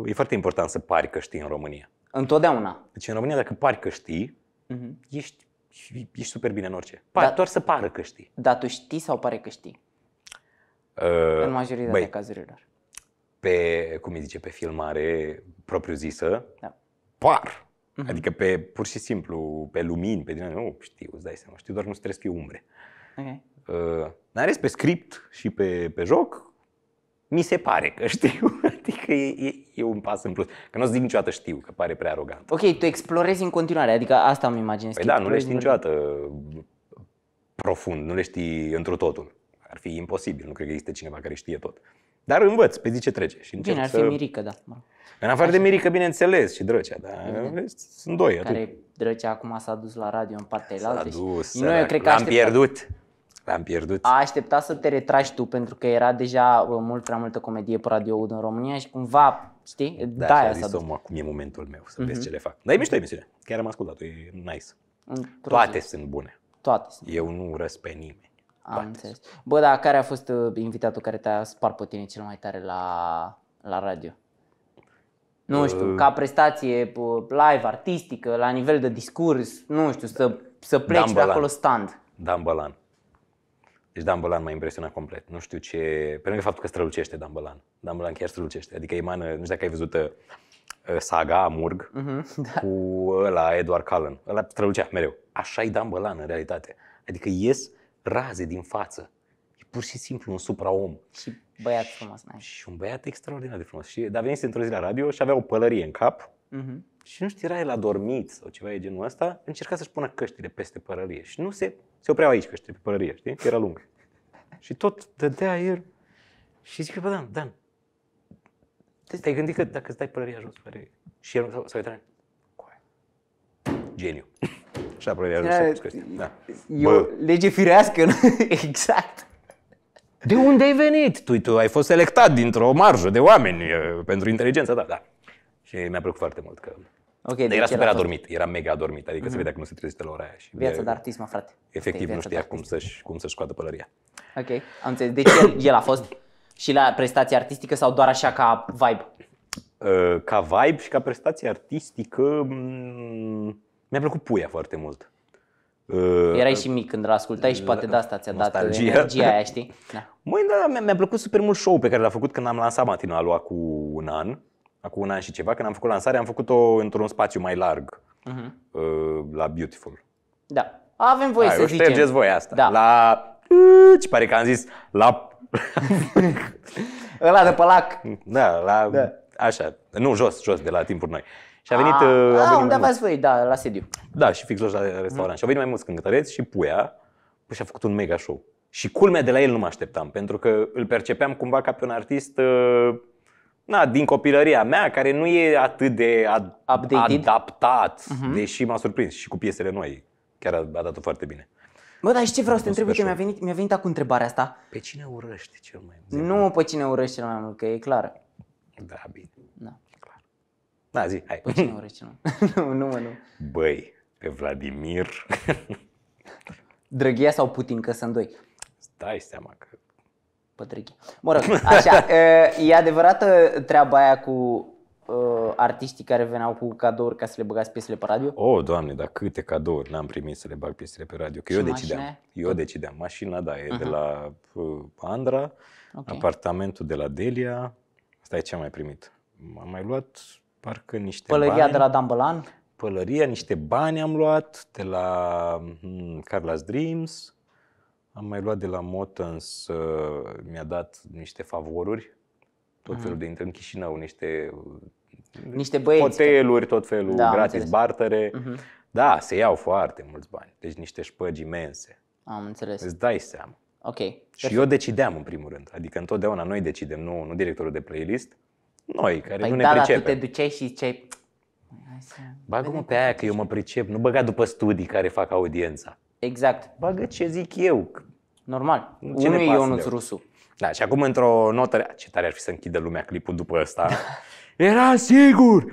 e foarte important să pari că știi în România. Întotdeauna. Deci în România dacă pari că știi, uh-huh. ești, ești super bine în orice. Pari, da, doar să pară că știi. Dar tu știi sau pare că știi? Uh, în majoritatea băi, cazurilor. Pe, cum îi zice, pe filmare propriu-zisă, da. par Uh-huh. Adică pe, pur și simplu, pe lumini, pe din nu știu, îți dai seama, știu doar nu stresc eu umbre. Okay. Uh, dar pe script și pe, pe joc, mi se pare că știu, adică e, e, e un pas în plus. Că nu o să zic niciodată știu, că pare prea arogant. Ok, tu explorezi în continuare, adică asta îmi imaginez. Păi da, nu le știi niciodată profund, nu le știi întru totul. Ar fi imposibil, nu cred că există cineva care știe tot. Dar învăț pe zi ce trece. Și Bine, ar fi să... mirică, da. În afară Așa. de mirică, bineînțeles, și drăcea, dar Bine. sunt doi. Care atât. drăcea acum s-a dus la radio în partea s-a Dus, și... Noi, eu cred că L-am pierdut. L-am pierdut. A așteptat să te retragi tu, pentru că era deja mult prea multă comedie pe radio în România și cumva, știi, da, da aia s-a dus. acum e momentul meu să uh-huh. vezi mhm. ce le fac. Dar e mișto emisiune. Chiar am ascultat-o, e nice. Într-o Toate zi. sunt bune. Toate sunt. Eu nu urăsc pe nimeni. Am Bate. înțeles. Deci. Bă, dar care a fost uh, invitatul care te-a spart pe tine cel mai tare la, la radio? Nu știu, ca prestație live, artistică, la nivel de discurs, nu știu, să, să pleci de acolo stand. Dan Bălan. Deci Dan Bălan m-a impresionat complet. Nu știu ce... Pe lângă faptul că strălucește Dan Bălan. Dan Bălan chiar strălucește. Adică emană, nu știu dacă ai văzut uh, uh, saga Murg mhm, uh-huh, da. cu ăla Edward Cullen. Ăla strălucea mereu. Așa e Dan Bălan în realitate. Adică ies raze din față. E pur și simplu un supraom. Și băiat frumos, n Și un băiat extraordinar de frumos. Și, dar venise într-o zi la radio și avea o pălărie în cap. Uh-huh. Și nu știu, era el adormit sau ceva de genul ăsta, încerca să-și pună căștile peste pălărie. și nu se, se opreau aici căștile pe pălărie, știi, era lung. și tot dădea el și zic, bă, Dan, Dan, te-ai gândit că dacă îți dai pălăria jos, pălărie. Și el s-a uitat, geniu. Și apoi le a da. Eu, lege firească, nu? exact. De unde ai venit? Tu, tu ai fost selectat dintr-o marjă de oameni pentru inteligența ta, da. Și mi-a plăcut foarte mult că Okay, Dar deci era super adormit, era mega adormit, adică mm-hmm. se mhm. vedea că nu se trezește la ora aia. Și viața de, artist, mă frate. Efectiv, okay, nu știa cum să-și, cum să-și scoată pălăria. Ok, am înțeles. Deci el, el a fost și la prestație artistică sau doar așa ca vibe? Uh, ca vibe și ca prestație artistică... M- mm, mi-a plăcut Puia foarte mult. Erai ă, și mic când ascultai și poate de asta ți-a dat uh, energia aia, știi? Da. Măi, da, mi-a plăcut super mult show pe care l-a făcut când am lansat alu cu un an. Acum un an și ceva, când am făcut lansarea, am făcut-o într-un spațiu mai larg, uh-huh. la Beautiful. Da, avem voie Hai, să zicem. ștergeți voi asta. Da. La... Ă, ce pare că am zis la... Ăla de pe lac. Da, la... Da. Așa, nu, jos, jos, de la timpul noi. Și a venit... A, a, uh, a venit undeva voi, da, la sediu. Da, și fix la restaurant. Mm. Și au venit mai mulți cântăreți și Puia și a făcut un mega show. Și culmea de la el nu mă așteptam, pentru că îl percepeam cumva ca pe un artist uh, na, din copilăria mea, care nu e atât de ad- adaptat, uh-huh. deși m-a surprins și cu piesele noi. Chiar a, a dat-o foarte bine. Mă, dar și ce vreau să te întreb, uite, mi-a venit, mi-a venit acum întrebarea asta. Pe cine urăște cel mai mult? Nu pe cine urăște cel mai mult, că e clară. Da, bine. Da, zi, hai. Pe păi cine urăști nu? nu, nu, mă, nu. Băi, pe Vladimir. Drăghia sau Putin, că sunt doi. Stai seama că... Pe Drăghia. Mă rog, așa, e adevărată treaba aia cu artistii artiștii care veneau cu cadouri ca să le băgați piesele pe radio? oh, doamne, dar câte cadouri n-am primit să le bag piesele pe radio, că și eu decideam. Mașine? Eu decideam. Mașina, da, e uh-huh. de la Andra, okay. apartamentul de la Delia, asta e ce am mai primit. Am mai luat Parcă niște Pălăria bani, de la Dan Bălan? Pălăria, niște bani am luat de la hmm, Carla's Dreams. Am mai luat de la Motans, uh, mi-a dat niște favoruri, tot felul de intrăm în Chișinău, niște, niște băieți, hoteluri, tot felul, da, gratis bartere. Uh-huh. Da, se iau foarte mulți bani, deci niște șpăgi imense. Am înțeles. Îți dai seama. Ok. Și perfect. eu decideam în primul rând, adică întotdeauna noi decidem, nu, nu directorul de playlist. Noi, care păi nu da, ne pricepem. Dar tu te duceai și ziceai, Bagă-mă pe aia că eu mă pricep, nu băga după studii care fac audiența. Exact. Bagă ce zic eu. Normal. Ce Unul e Ionuț Rusu. Da, și acum într-o notă, ce tare ar fi să închidă lumea clipul după ăsta. Era sigur!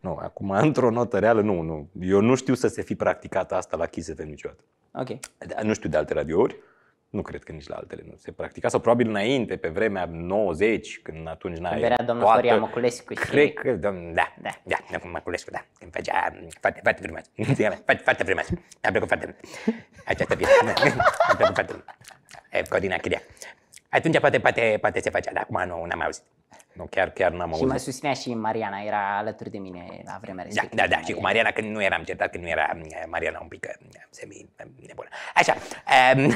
Nu, acum într-o notă reală, nu, nu. Eu nu știu să se fi practicat asta la Kiss FM niciodată. Ok. Da, nu știu de alte radiouri. Nu cred că nici la altele nu se practica sau probabil înainte, pe vremea 90, când atunci n-ai Când era domnul toată, Soria Măculescu și... Cred că, domn, da, da, da, da, Măculescu, da, când făcea foarte, foarte frumos, foarte, foarte frumos, mi-a plăcut foarte mult, această piesă, mi-a plăcut foarte mult, Codina Chiria. Atunci poate, poate, poate se facea, dar acum nu, am mai auzit. Nu, chiar, chiar n-am auzit. Și mă susținea și Mariana, era alături de mine la vremea da, respectivă. Da, da, da, și cu Mariana când nu eram certat, când nu era mm, Mariana un pic mm, semi mm, nebună. Așa. Um,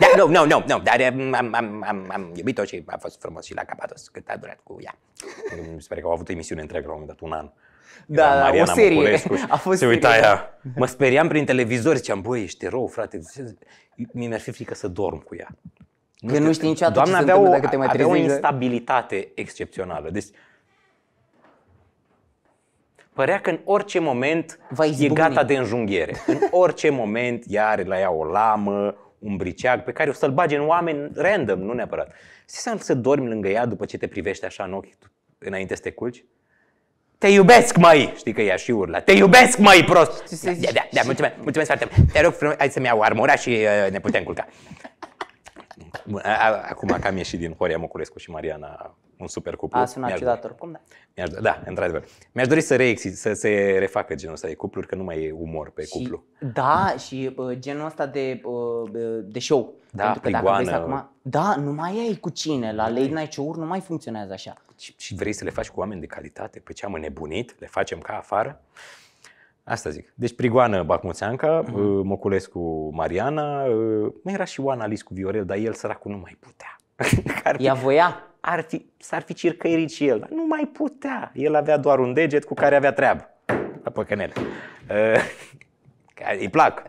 da, nu, nu, nu, nu, dar am, am, am, am iubit-o și a fost frumos și la Capatos cât a durat cu ea. Sper că au avut o emisiune întreagă la un moment dat, un an. Da, da, o serie. a fost se uita serie, da. Mă speriam prin televizor, ziceam, băi, ești rău, frate, mi-ar fi frică să dorm cu ea. Că nu, nu știi niciodată doamna ce avea se o, dacă te mai avea o instabilitate de... excepțională. Deci, părea că în orice moment Va e gata de înjunghiere. În orice moment ea are la ea o lamă, un briceag pe care o să-l bage în oameni random, nu neapărat. Se să dormi lângă ea după ce te privește așa în ochi înainte să te culci? Te iubesc, mai! Știi că ea și urla. Te iubesc, mai prost! Da, da, da, mulțumesc, mulțumesc foarte mult. Te rog, hai să-mi iau armura și uh, ne putem culca. Acum că am ieșit din Horia Moculescu și Mariana un super cuplu. A sunat ciudat oricum, da. Mi-aș, da, da, într-adevăr. Mi-aș dori să, reexist, să se refacă genul ăsta de cupluri, că nu mai e umor pe și, cuplu. Da, și uh, genul ăsta de, uh, de show. Da, Pentru că dacă acum, Da, nu mai ai cu cine. La da. late night show nu mai funcționează așa. Și, și vrei să le faci cu oameni de calitate? Pe păi ce am înnebunit? Le facem ca afară? Asta zic. Deci Prigoană Bacmuțeancă, mhm. uh-huh. Moculescu Mariana, uh, mai era și Oana Liscu Viorel, dar el săracul nu mai putea. Ar fi, Ia voia? Ar fi, s-ar fi circăirit și el, dar nu mai putea. El avea doar un deget cu care avea treabă la păcănele. Uh, îi plac.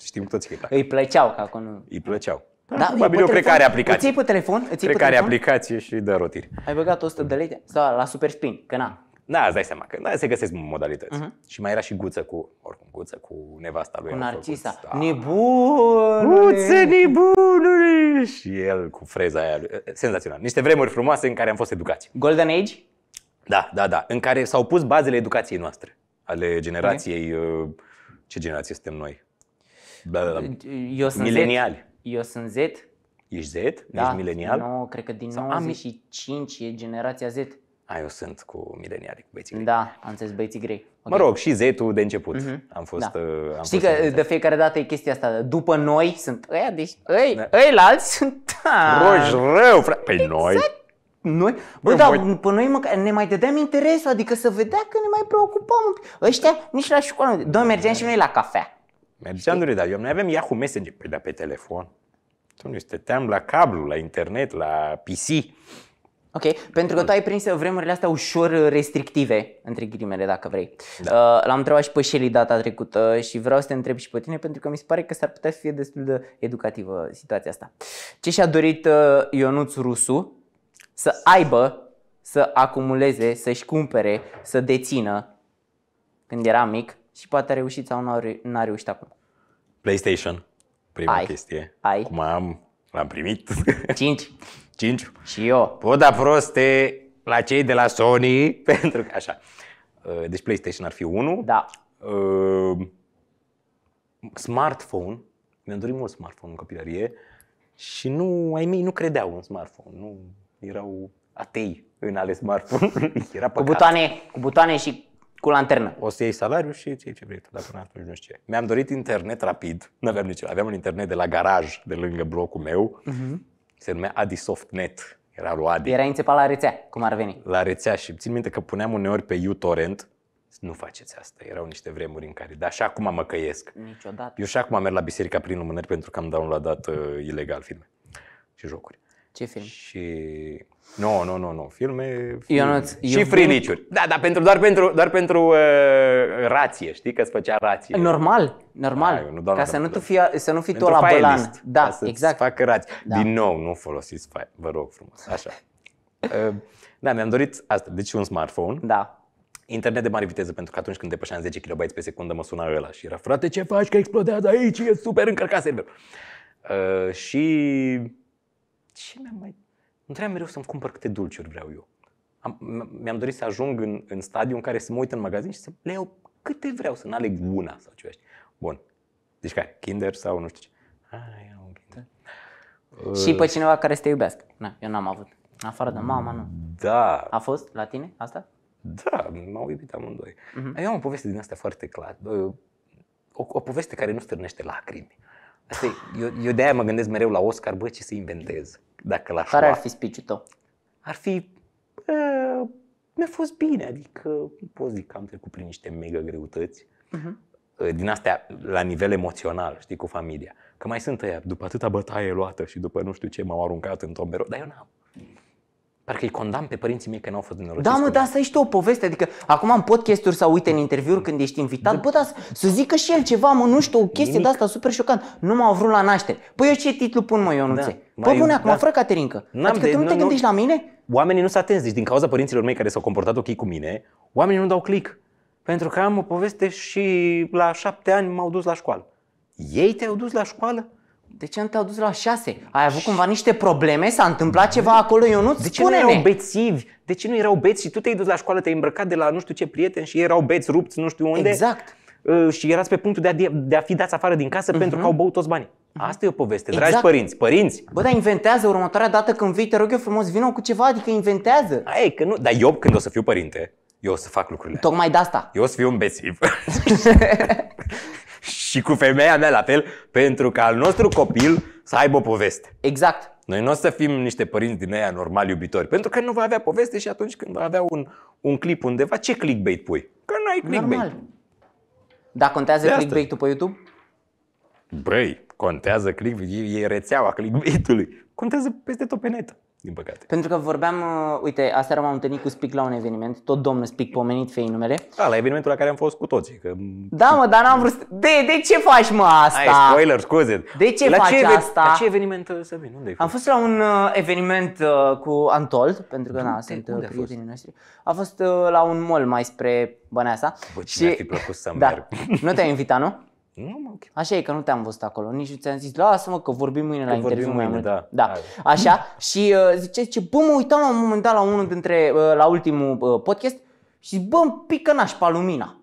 Știm cu toții că îi plac. Îi plăceau că acolo. Îi plăceau. Da, Probabil eu păi cred că are aplicație. Îți iei pe telefon? Îți iei cred pe că are aplicație și dă rotiri. Ai băgat 100 de lei sau la super spin, că na, da, îți dai seama că da, se găsesc modalități. Uh-huh. Și mai era și Guță cu, oricum, Guță cu nevasta lui. Cu Narcisa. Făcut, da. Nebunule! Guță, nebunului! Și el cu freza aia. Lui. Senzațional. Niște vremuri frumoase în care am fost educați. Golden Age? Da, da, da. În care s-au pus bazele educației noastre. Ale generației... Okay. Uh, ce generație suntem noi? Bla, Eu sunt Mileniali. Z. Eu sunt Z. Ești Z? Da. Ești milenial? Nu, no, cred că din Sau 95 am... e generația Z. Ai, eu sunt cu mileniali, cu băieții grei. Da, am înțeles, băieții grei. Okay. Mă rog, și z de început. Mm-hmm. Am fost... Da. Uh, am Știi fost că de fiecare dată e chestia asta. După noi sunt ăia, deci ei, da. ei la alți sunt... Roși rău, frate. Păi exact. noi. Noi, bă, bă păi da, voi... pe noi mă, ne mai dădeam interesul, adică să vedea că ne mai preocupăm. Ăștia nici la școală. Doi, mergeam și noi la cafea. Mergeam noi, dar eu noi aveam Yahoo Messenger, păi da pe telefon. Tu nu stăteam la cablu, la internet, la PC. Ok, pentru că tu ai prins vremurile astea ușor restrictive, între ghilimele, dacă vrei. Da. Uh, l-am întrebat și pe Shelly data trecută și vreau să te întreb și pe tine, pentru că mi se pare că s-ar putea să fie destul de educativă situația asta. Ce și-a dorit uh, Ionuț Rusu? Să aibă, să acumuleze, să-și cumpere, să dețină când era mic și poate a reușit sau nu a reușit acum. PlayStation, prima ai, chestie. Ai. Cum am, l-am primit. Cinci. Cinciu. Și eu. Pot da proste la cei de la Sony, pentru că așa. Uh, deci PlayStation ar fi unul. Da. Uh, smartphone. Mi-am dorit mult smartphone în copilărie. Și nu, ai mei nu credeau în smartphone. Nu erau atei în ale smartphone. Era păcat. Cu butoane, cu butoane și cu lanternă. O să iei salariu și ce ce vrei tu, dacă nu atunci nu știu ce. Mi-am dorit internet rapid, nu aveam nici aveam un internet de la garaj, de lângă blocul meu, uh-huh se numea Adisoftnet, era lui Adi. Era înțepat la rețea, cum ar veni. La rețea și țin minte că puneam uneori pe uTorrent, nu faceți asta, erau niște vremuri în care, dar și acum mă căiesc. Niciodată. Eu și acum merg la biserica prin lumânări pentru că am downloadat uh, ilegal filme și jocuri. Ce film? Și... Nu, nu, nu, nu. Filme... Ionuț, și friliciuri. Vin... Da, dar pentru, doar pentru, doar pentru uh, rație, știi? Că îți făcea rație. Normal, normal. Da, nu, ca să nu, tu fie să nu fii tu la bălan. Da, ca exact. Să rație. Da. Din nou, nu folosiți file, vă rog frumos. Așa. Uh, da, mi-am dorit asta. Deci un smartphone. Da. Internet de mare viteză, pentru că atunci când depășeam 10 kB pe secundă mă suna ăla și era, frate, ce faci că explodează aici, e super încărcat serverul. Uh, și ce mi-am mai... Nu trebuia mereu să-mi cumpăr câte dulciuri vreau eu. Am, mi-am dorit să ajung în, în stadiu în care să mă uit în magazin și să le iau câte vreau, să n aleg una sau ceva. Bun. Deci care? Kinder sau nu știu ce. Hai, un Kinder. Și uh. pe cineva care să te iubească. Na, eu n-am avut. Afară de mama, nu. Da. A fost la tine asta? Da, m-au iubit amândoi. Uh-huh. Eu am o poveste din asta foarte clar O, o poveste care nu stârnește lacrimi. Asta e, eu, eu de-aia mă gândesc mereu la Oscar, bă, ce să inventez. Dacă l-aș Care lua, ar fi spiciul tău? Ar fi... Uh, mi-a fost bine, adică pot zic că am trecut prin niște mega greutăți. Uh-huh. Din astea, la nivel emoțional, știi, cu familia. Că mai sunt aia, după atâta bătaie luată și după nu știu ce m-au aruncat în tomberou, dar eu n-am Parcă îi condamn pe părinții mei că nu au fost nenorociți. Da, mă, dar asta ești o poveste. Adică acum am podcasturi sau uite în interviuri când ești invitat, da. bă, dar să zică și el ceva, mă, nu știu, o chestie de asta super șocant. Nu m-au vrut la naștere. Păi eu ce titlu pun, mă, eu nu da. Păi bune, acum, da. fră, Caterinca. Adică de, tu nu, nu te gândești nu, la mine? Oamenii nu s-au deci din cauza părinților mei care s-au comportat ok cu mine, oamenii nu dau click. Pentru că am o poveste și la șapte ani m-au dus la școală. Ei te-au dus la școală? De ce nu te-au dus la șase? Ai avut cumva niște probleme? S-a întâmplat ceva acolo, eu nu De ce nu erau bețivi? De ce nu erau beți? Și tu te-ai dus la școală, te-ai îmbrăcat de la nu știu ce prieteni și erau beți, rupți, nu știu unde. Exact. Uh, și erați pe punctul de a, de a fi dați afară din casă uh-huh. pentru că au băut toți banii. Mhm. Asta e o poveste, exact. dragi părinți, părinți. Bă, dar inventează următoarea dată când vii, te rog eu frumos, vină cu ceva, adică inventează. Aia e, că nu, dar eu când o să fiu părinte, eu o să fac lucrurile. Tocmai de asta. Eu o să fiu un bețiv. și cu femeia mea la fel, pentru că al nostru copil să aibă o poveste. Exact. Noi nu o să fim niște părinți din aia normal iubitori, pentru că nu va avea poveste și atunci când va avea un, un clip undeva, ce clickbait pui? Că nu ai clickbait. Normal. Dar contează clickbait-ul pe YouTube? Băi, contează clickbait, e rețeaua clickbait-ului. Contează peste tot pe net din păcate. Pentru că vorbeam, uh, uite, aseară m-am întâlnit cu Spic la un eveniment, tot domnul Spic pomenit fei numele. Da, la evenimentul la care am fost cu toții. Că... Da, mă, dar n-am vrut De, de ce faci, mă, asta? Ai, spoiler, scuze. De ce la faci ce asta? La ce eveniment să vin? Unde Am fost la un uh, eveniment uh, cu Antol, pentru că, na, sunt prietenii noștri. A fost la un mall mai spre Băneasa. Bă, cine și... ar fi plăcut să da. merg? Nu te-ai invitat, nu? Nu, okay. Așa e că nu te-am văzut acolo, nici nu ți-am zis, lasă-mă că vorbim mâine că la vorbim interviu. Vorbim mâine, da. da. Așa, și uh, zice, zice, bă, mă uitam la un moment dat la unul dintre, uh, la ultimul uh, podcast și bă, îmi pică nașpa lumina.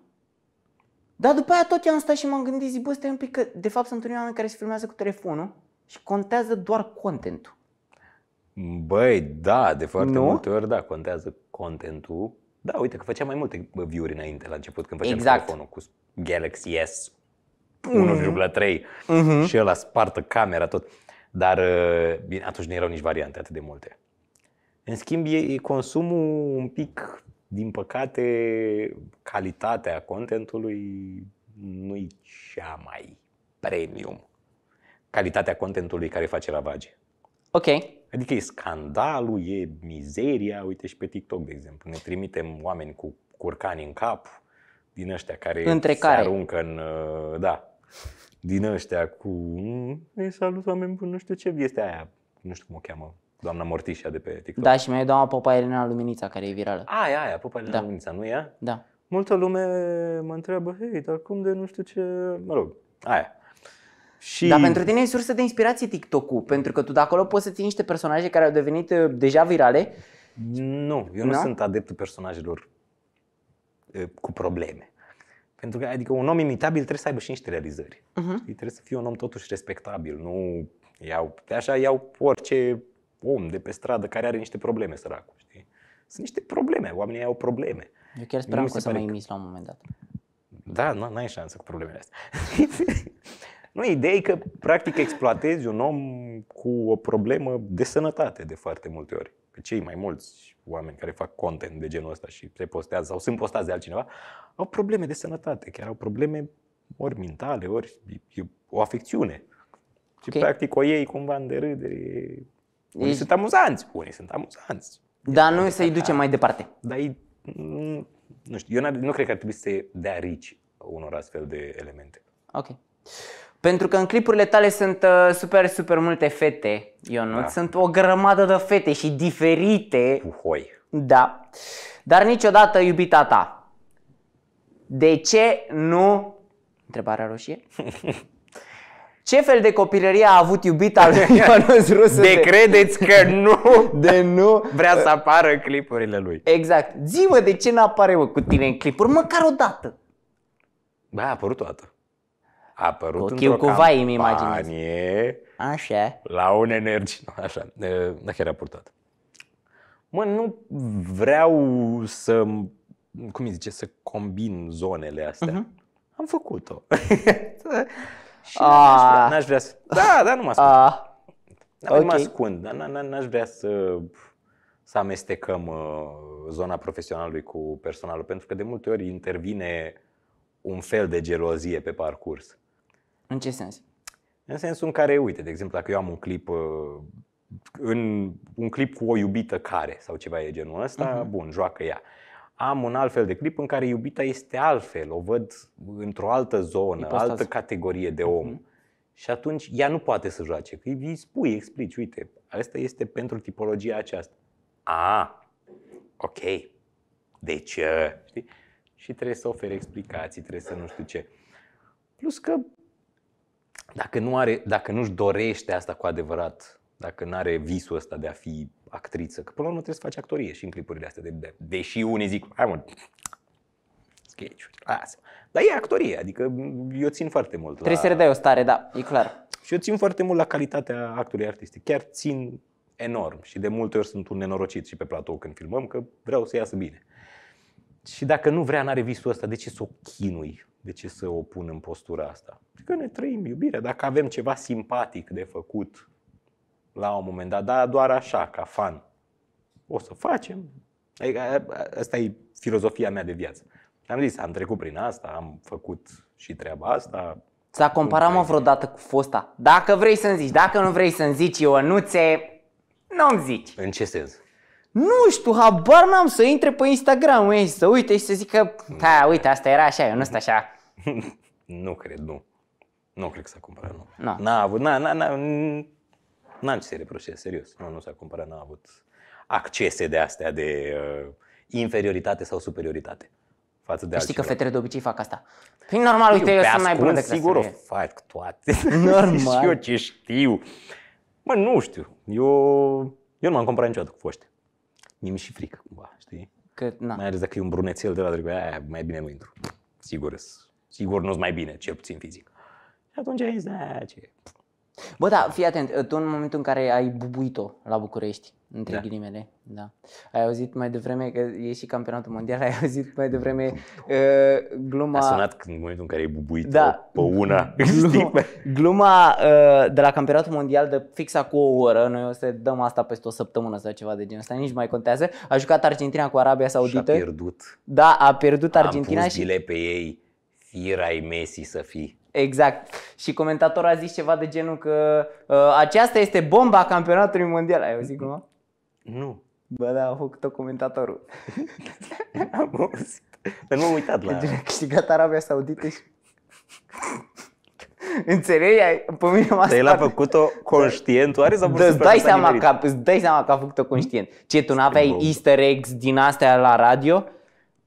Dar după aia tot i am stat și m-am gândit, zic, bă, stai un pic, că de fapt sunt unii oameni care se filmează cu telefonul și contează doar contentul. Băi, da, de foarte nu? multe ori, da, contează contentul. Da, uite că făceam mai multe view-uri înainte, la început, când făceam exact. telefonul cu Galaxy S 1,3 mm-hmm. și ăla spartă camera, tot. Dar uh, bine, atunci nu erau nici variante atât de multe. În schimb, e consumul un pic, din păcate, calitatea contentului nu-i cea mai premium. Calitatea contentului care face ravage. Ok. Adică e scandalul, e mizeria. Uite și pe TikTok, de exemplu. Ne trimitem oameni cu curcani în cap, din ăștia care Între se care? aruncă în... Uh, da, din ăștia cu ne mm, salut oameni buni, nu știu ce, este aia, nu știu cum o cheamă, doamna Mortișa de pe TikTok. Da, și mai e doamna Popa Elena Luminița, care e virală. Aia, aia, Popa Elena da. Luminița, nu ea? Da. Multă lume mă întreabă, hei, dar cum de nu știu ce, mă rog, aia. Și... Dar pentru tine e sursă de inspirație TikTok-ul, pentru că tu de acolo poți să ții niște personaje care au devenit uh, deja virale. Nu, eu nu da? sunt adeptul personajelor uh, cu probleme. Pentru că, adică, un om imitabil trebuie să aibă și niște realizări. Uh-huh. Știi? Trebuie să fie un om totuși respectabil. Nu iau, de așa iau orice om de pe stradă care are niște probleme, săracul. Știi? Sunt niște probleme, oamenii au probleme. Eu chiar speram că o să mă imiți la un moment dat. Da, nu n- ai șansă cu problemele astea. nu, ideea e că practic exploatezi un om cu o problemă de sănătate de foarte multe ori că cei mai mulți oameni care fac content de genul ăsta și se postează sau sunt postați de altcineva, au probleme de sănătate, chiar au probleme ori mentale, ori e o afecțiune. Și okay. practic o ei cumva în derâdere. Unii Ești... sunt amuzanți, unii sunt amuzanți. Dar nu să-i ducem mai departe. Dar ei, mm, nu știu, eu nu cred că ar trebui să dea rici unor astfel de elemente. Ok. Pentru că în clipurile tale sunt uh, super, super multe fete, Ionut. Da. Sunt o grămadă de fete și diferite. Puhoi. Da. Dar niciodată iubita ta. De ce nu... Întrebarea roșie. Ce fel de copilărie a avut iubita lui Ionuț Rusu? De, de credeți că nu, de nu vrea să apară în clipurile lui. Exact. Zi mă, de ce nu apare mă, cu tine în clipuri? Măcar o dată. Da, a apărut o dată a apărut cu într-o campanie îmi imaginez. Așa. la un energie. Nu, așa, dacă era purtat. Mă, nu vreau să, cum îi zice, să combin zonele astea. Uh-huh. Am făcut-o. Și n-aș vrea, n-aș vrea să... Da, da, nu mă ascund. A. Okay. Nu mă ascund, dar n-aș vrea să, să amestecăm uh, zona profesionalului cu personalul, pentru că de multe ori intervine un fel de gelozie pe parcurs. În ce sens? În sensul în care, uite, de exemplu, dacă eu am un clip uh, în un clip cu o iubită care sau ceva de genul ăsta, uh-huh. bun, joacă ea. Am un alt fel de clip în care iubita este altfel, o văd într-o altă zonă, Ipostază. altă categorie de om. Uh-huh. Și atunci ea nu poate să joace. Că îi spui, explici, uite, asta este pentru tipologia aceasta. A, ok, deci, uh, știi? Și trebuie să oferi explicații, trebuie să nu știu ce. Plus că dacă, nu are, dacă nu-și dorește asta cu adevărat, dacă nu are visul ăsta de a fi actriță, că până la urmă trebuie să faci actorie și în clipurile astea, de, de, deși unii zic, hai mă, sketch asta. Dar e actorie, adică eu țin foarte mult Trebuie la... să redai o stare, da, e clar. Și eu țin foarte mult la calitatea actului artistic. Chiar țin enorm și de multe ori sunt un nenorocit și pe platou când filmăm că vreau să iasă bine. Și dacă nu vrea, n-are visul ăsta, de ce să o chinui? de ce să o pun în postura asta? Că adică ne trăim iubirea. Dacă avem ceva simpatic de făcut la un moment dat, dar doar așa, ca fan, o să facem. Adică, asta e filozofia mea de viață. Am zis, am trecut prin asta, am făcut și treaba asta. S-a comparat mă vreodată cu fosta. Dacă vrei să-mi zici, dacă nu vrei să-mi zici, Ionuțe, nu-mi zici. În ce sens? Nu știu, habar n-am să intre pe Instagram, ei, să uite și să zică, da, uite, asta era așa, eu nu sunt așa. nu cred, nu. Nu cred că s-a cumpărat, nu. Na. N-a avut, n-a, n-a, n-a, n-a ce se reproșez, serios. Nu, nu s-a cumpărat, n-a avut accese de astea de uh, inferioritate sau superioritate față de Știi că fetele de obicei fac asta. Prin normal, păi uite, eu, sunt mai bun decât sigur o fac toate. Normal. și eu ce știu. Mă, nu știu. Eu, eu nu m-am cumpărat niciodată cu foște. Mi-e și frică, cumva, știi? Că, na. Mai ales dacă e un brunețel de la drăguia, aia mai bine nu intru. Sigur, sigur nu s mai bine, cel puțin fizic. Și atunci ai zis, da, ce... Bă, da, fii atent, tu în momentul în care ai bubuit-o la București, între da. ghilimele, da. Ai auzit mai devreme, că e și campionatul mondial, ai auzit mai devreme uh, gluma... A sunat în momentul în care ai bubuit da, pe una. Gluma, gluma uh, de la campionatul mondial de fixa cu o oră, noi o să dăm asta peste o săptămână sau ceva de genul ăsta, nici mai contează. A jucat Argentina cu Arabia Saudită. Și a pierdut. Da, a pierdut Argentina Am pus și... pe ei Irai Messi să fii. Exact. Și comentatorul a zis ceva de genul că uh, aceasta este bomba campionatului mondial. Ai auzit cumva. Nu. Bă, da, a făcut-o comentatorul. Am auzit. Dar nu am uitat la... Când a câștigat Arabia Saudită și... Înțelegi? Pe mine m-a Dar el a făcut-o conștient oare? Sau da, îți, dai seama că, îți dai seama că a făcut-o conștient. Ce, tu n-aveai easter eggs din astea la radio?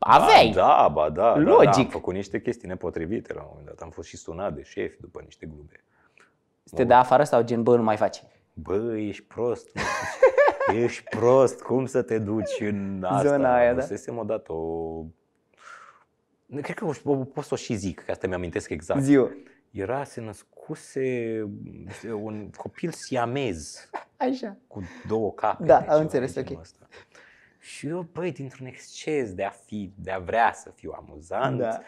Aveai. Ba, da, ba da. Logic. Da, da. Am făcut niște chestii nepotrivite la un moment dat. Am fost și sunat de șef după niște glume. Este de afară sau gen, bă, nu mai faci? Bă, ești prost. ești prost, cum să te duci în asta? Zona aia, da. o dată o... Cred că o, pot să o și zic, că asta mi-amintesc exact. Ziu. Era, se născuse un copil siamez. Așa. Cu două capete. Da, deci am înțeles, ok. Asta. Și eu, băi, dintr-un exces de a fi, de a vrea să fiu amuzant, da.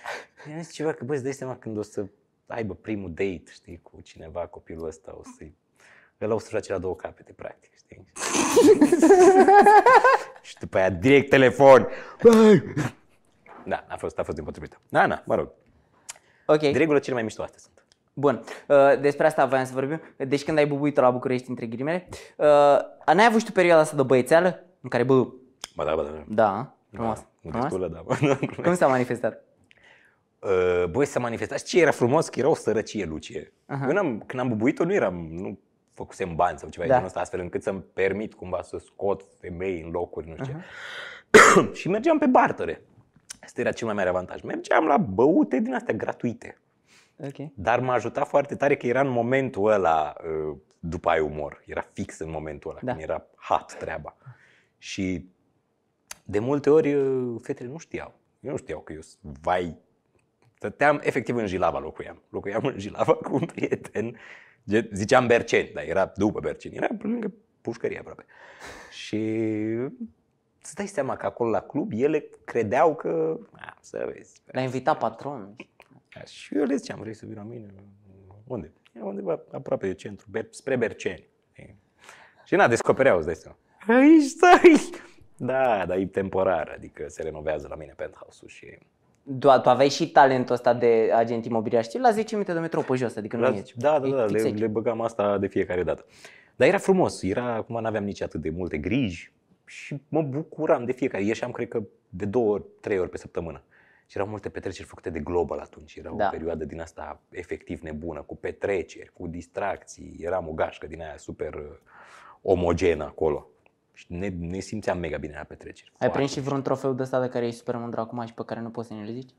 mi-am zis ceva că, băi, îți dai seama când o să aibă primul date, știi, cu cineva, copilul ăsta, o să-i... Ăla o să joace la două capete, practic, știi? și după aia direct telefon. Băi! Da, a fost, a fost împotrivită. potrivită. Da, na, mă rog. Ok. De regulă cele mai mișto astea sunt. Bun, uh, despre asta voiam să vorbim. Deci când ai bubuit la București, între ghilimele, uh, n-ai avut și tu perioada asta de băiețeală în care, bă, Ba da, ba da. Da, frumos. Da, frumos. da. Cum s-a manifestat? băi, s-a manifestat. Ce era frumos? Că era o sărăcie, Lucie. Uh-huh. Eu n-am, când am bubuit-o, nu eram, nu făcusem bani sau ceva da. de genul ăsta, astfel încât să-mi permit cumva să scot femei în locuri, nu știu uh-huh. ce. și mergeam pe bartere. Asta era cel mai mare avantaj. Mergeam la băute din astea gratuite. Okay. Dar m-a ajutat foarte tare că era în momentul ăla uh, după ai umor. Era fix în momentul ăla, da. când era hot treaba. Și de multe ori uh, fetele nu știau. Eu nu știau că eu sunt vai. Stăteam efectiv în Jilava locuiam. Locuiam în Jilava cu un prieten. Ziceam Berceni, dar era după Berceni. Era lângă pușcărie aproape. Și să dai seama că acolo la club ele credeau că... A, să vezi. L-a invitat patron. Da, și eu le ziceam, vrei să vii la mine? Unde? Era undeva aproape de centru, spre Berceni. Și n-a descopereau, îți dai seama. Aici stai! Da, dar e temporar, adică se renovează la mine penthouse-ul și... Tu, tu aveai și talentul ăsta de agent imobiliar, știi, la 10 minute de metro pe jos, adică la, nu ești. Da, da, da, le, le băgam asta de fiecare dată. Dar era frumos, era, acum nu aveam nici atât de multe griji și mă bucuram de fiecare. Ieșeam, cred că, de două, ori, trei ori pe săptămână. Și erau multe petreceri făcute de Global atunci. Era da. o perioadă din asta efectiv nebună, cu petreceri, cu distracții. Eram o gașcă din aia super uh, omogenă acolo. Și ne, ne simțeam mega bine la petreceri. Ai prins și vreun trofeu de ăsta de care ești super mândru acum și pe care nu poți să ne le zici?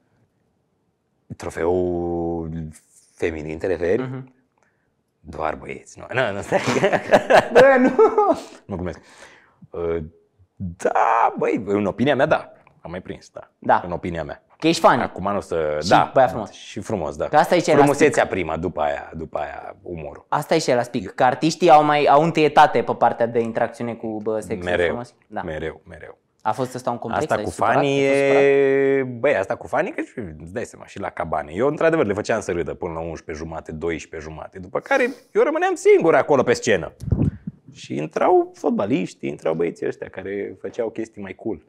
Trofeu feminin, te referi? Uh-huh. Doar băieți. Nu, nu, nu, stai. Bă, nu! Nu, glumesc. Ă, da, băi, în opinia mea, da. Am mai prins, da. da. În opinia mea. Că ești fan. Acum nu o să... Și da, băia frumos. Și frumos, da. Că asta e Frumusețea prima, după aia, după aia umorul. Asta e și la spic. Că artiștii au mai au întâietate pe partea de interacțiune cu bă, sexul mereu, frumos. Da. Mereu, mereu. A fost asta un complex? Asta cu fanii e... Băi, asta cu fanii, că îți dai seama, și la cabane. Eu, într-adevăr, le făceam să râdă până la 11 jumate, 12 jumate, după care eu rămâneam singur acolo pe scenă. Și intrau fotbaliști, intrau băieții ăștia care făceau chestii mai cool.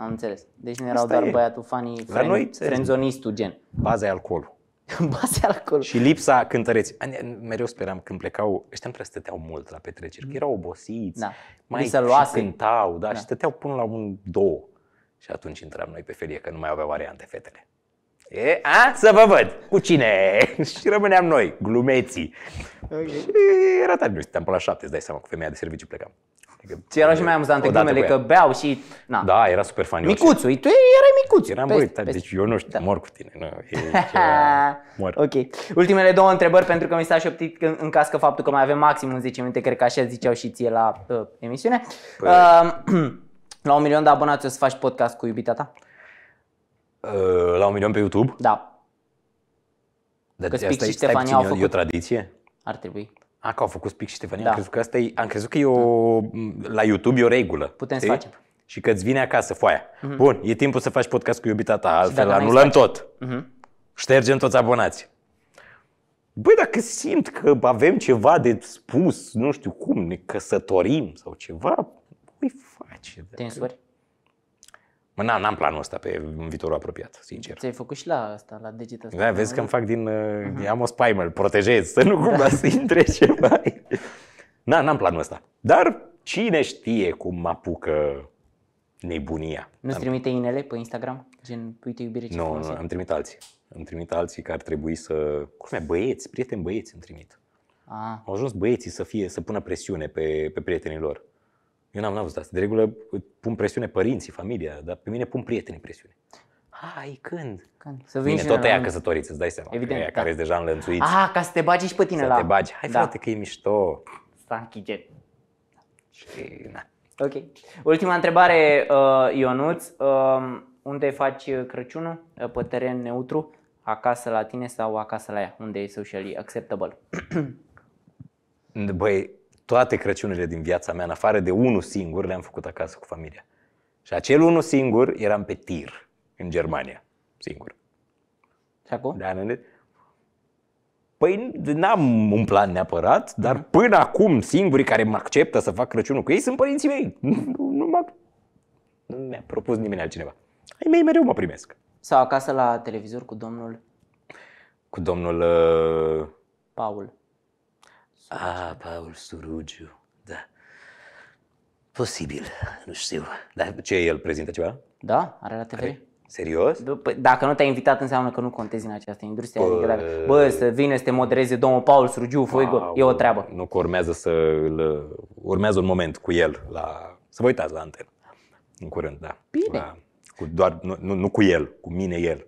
Am înțeles. Deci nu erau Asta doar e. băiatul fanii fren, frenzonistul gen. Baza e alcoolul. Baza e alcoolul. Și lipsa cântăreții. Mereu speram când plecau, ăștia nu prea stăteau mult la petreceri, mm. că erau obosiți, da. mai se cântau, da, da, și stăteau până la un, două. Și atunci intram noi pe felie, că nu mai aveau variante fetele. E, a, să vă văd, cu cine? și rămâneam noi, glumeții. Okay. Și era tare, nu stăteam până la șapte, îți dai seama, cu femeia de serviciu plecam. Adică Ți era și mai amuzant în glumele că beau și... Na. Da, era super fanios. Micuțul, tu erai micuț. Eram băiat, da, deci eu nu știu, da. mor cu tine. Nu, e ceva, mor. Ok. Ultimele două întrebări pentru că mi s-a șoptit în, în cască faptul că mai avem în 10 minute, cred că așa ziceau și ție la uh, emisiune. Păi... Uh, la un milion de abonați o să faci podcast cu iubita ta? Uh, la un milion pe YouTube? Da. Dar că Spic și Ștefania au făcut. E o tradiție? Ar trebui. A, că au făcut pic și Ștefania, da. am crezut că asta e, am crezut că e o, da. la YouTube e o regulă. Putem știi? să facem. Și că îți vine acasă foaia. Mm-hmm. Bun, e timpul să faci podcast cu iubita ta, altfel anulăm tot. Mm-hmm. Ștergem toți abonați. Băi, dacă simt că avem ceva de spus, nu știu cum, ne căsătorim sau ceva, îi face. Te însori? N-am, n-am planul ăsta pe viitorul apropiat, sincer. Ți-ai făcut și la asta, la digital. Da, vezi că îmi fac din... Uh-huh. Am o spaimă, protejez, să nu cumva da. să intre ceva. Na, n-am planul ăsta. Dar cine știe cum mă apucă nebunia. Nu-ți trimite inele pe Instagram? Gen, uite iubire ce Nu, nu, am trimit alții. am trimit alții care ar trebui să... Cum e, băieți, prieteni băieți îmi trimit. A. Ah. Au ajuns băieții să fie, să pună presiune pe, pe prietenii lor. Eu n-am, n-am văzut asta. De regulă pun presiune părinții, familia, dar pe mine pun prietenii presiune. Hai, când? când? Să Bine, tot aia căsătoriți, îți dai seama. Evident, că da. deja înlănțuiți. Ah, ca să te bagi și pe tine să la... te bagi. Hai, da. frate, că e mișto. Să închige. Și, na. Ok. Ultima întrebare, uh, Ionuț. Um, unde faci Crăciunul? Uh, pe teren neutru? Acasă la tine sau acasă la ea? Unde e socially acceptable? Băi, toate Crăciunile din viața mea, în afară de unul singur, le-am făcut acasă cu familia. Și acel unul singur eram pe tir în Germania, singur. Și acum? Da, Păi n-am un plan neapărat, dar mhm. până acum singurii care mă acceptă să fac Crăciunul cu ei sunt părinții mei. Nu, nu, m-a, nu mi-a propus nimeni altcineva. Ai mei mereu mă primesc. Sau acasă la televizor cu domnul? Cu domnul... Uh... Paul. Ah, Paul Surugiu, da. Posibil, nu știu. Dar ce, el prezintă ceva? Da, are la TV. Are? Serios? Păi, dacă nu te-ai invitat, înseamnă că nu contezi în această industrie. Bă, adică dacă, bă să vină, să te modereze domnul Paul Surgiu, Foigo, e o treabă. Nu că urmează să îl, urmează un moment cu el la, să vă uitați la antenă. În curând, da. Bine. La, cu doar, nu, nu, nu, cu el, cu mine el.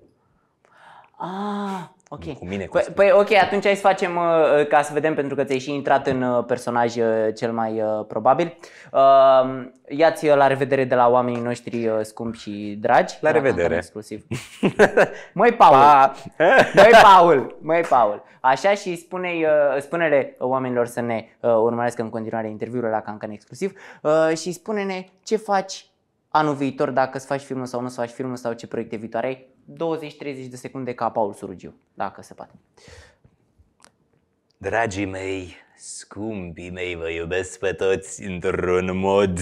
Ah, Okay. Cu mine. Cu păi, păi ok, atunci hai să facem uh, uh, ca să vedem, pentru că ți-ai și intrat în uh, personaj uh, cel mai uh, probabil. Uh, iați la revedere de la oamenii noștri scumpi și dragi. La revedere. Exclusiv. Măi, Paul! Pa. Măi, Paul! Măi, Paul! Așa și spune spune-le oamenilor să ne urmărească în continuare interviul la Cancan Exclusiv și spune-ne ce faci anul viitor, dacă îți faci filmul sau nu îți faci filmul sau ce proiecte viitoare ai 20-30 de secunde ca Paul Surugiu, dacă se poate. Dragii mei, scumpii mei, vă iubesc pe toți într-un mod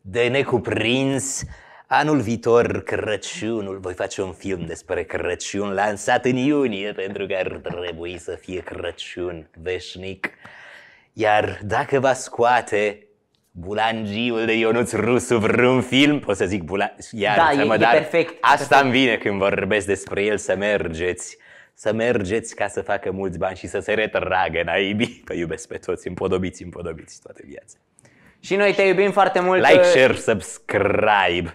de necuprins. Anul viitor, Crăciunul, voi face un film despre Crăciun lansat în iunie, pentru că ar trebui să fie Crăciun veșnic. Iar dacă va scoate bulangiul de Ionuț Rusu vreun film, pot să zic bulan... Iar, da, e, mă, e dar perfect. Asta îmi vine când vorbesc despre el, să mergeți. Să mergeți ca să facă mulți bani și să se retragă naibii. Că iubesc pe toți, împodobiți, împodobiți toată viața. Și noi te iubim foarte mult. Like, share, subscribe.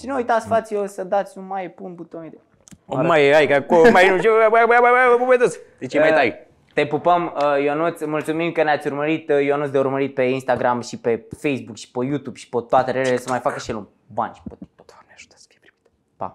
și nu uitați, fați eu să dați un mai pun butonul de... Mai, hai, că acum mai nu știu, mai, mai, mai, te pupăm, uh, Ionuț, mulțumim că ne-ați urmărit, uh, Ionuț de urmărit pe Instagram și pe Facebook și pe YouTube și pe toate relele, să mai facă și el un bani și pe TikTok. Doamne ajută să fie primit. Pa!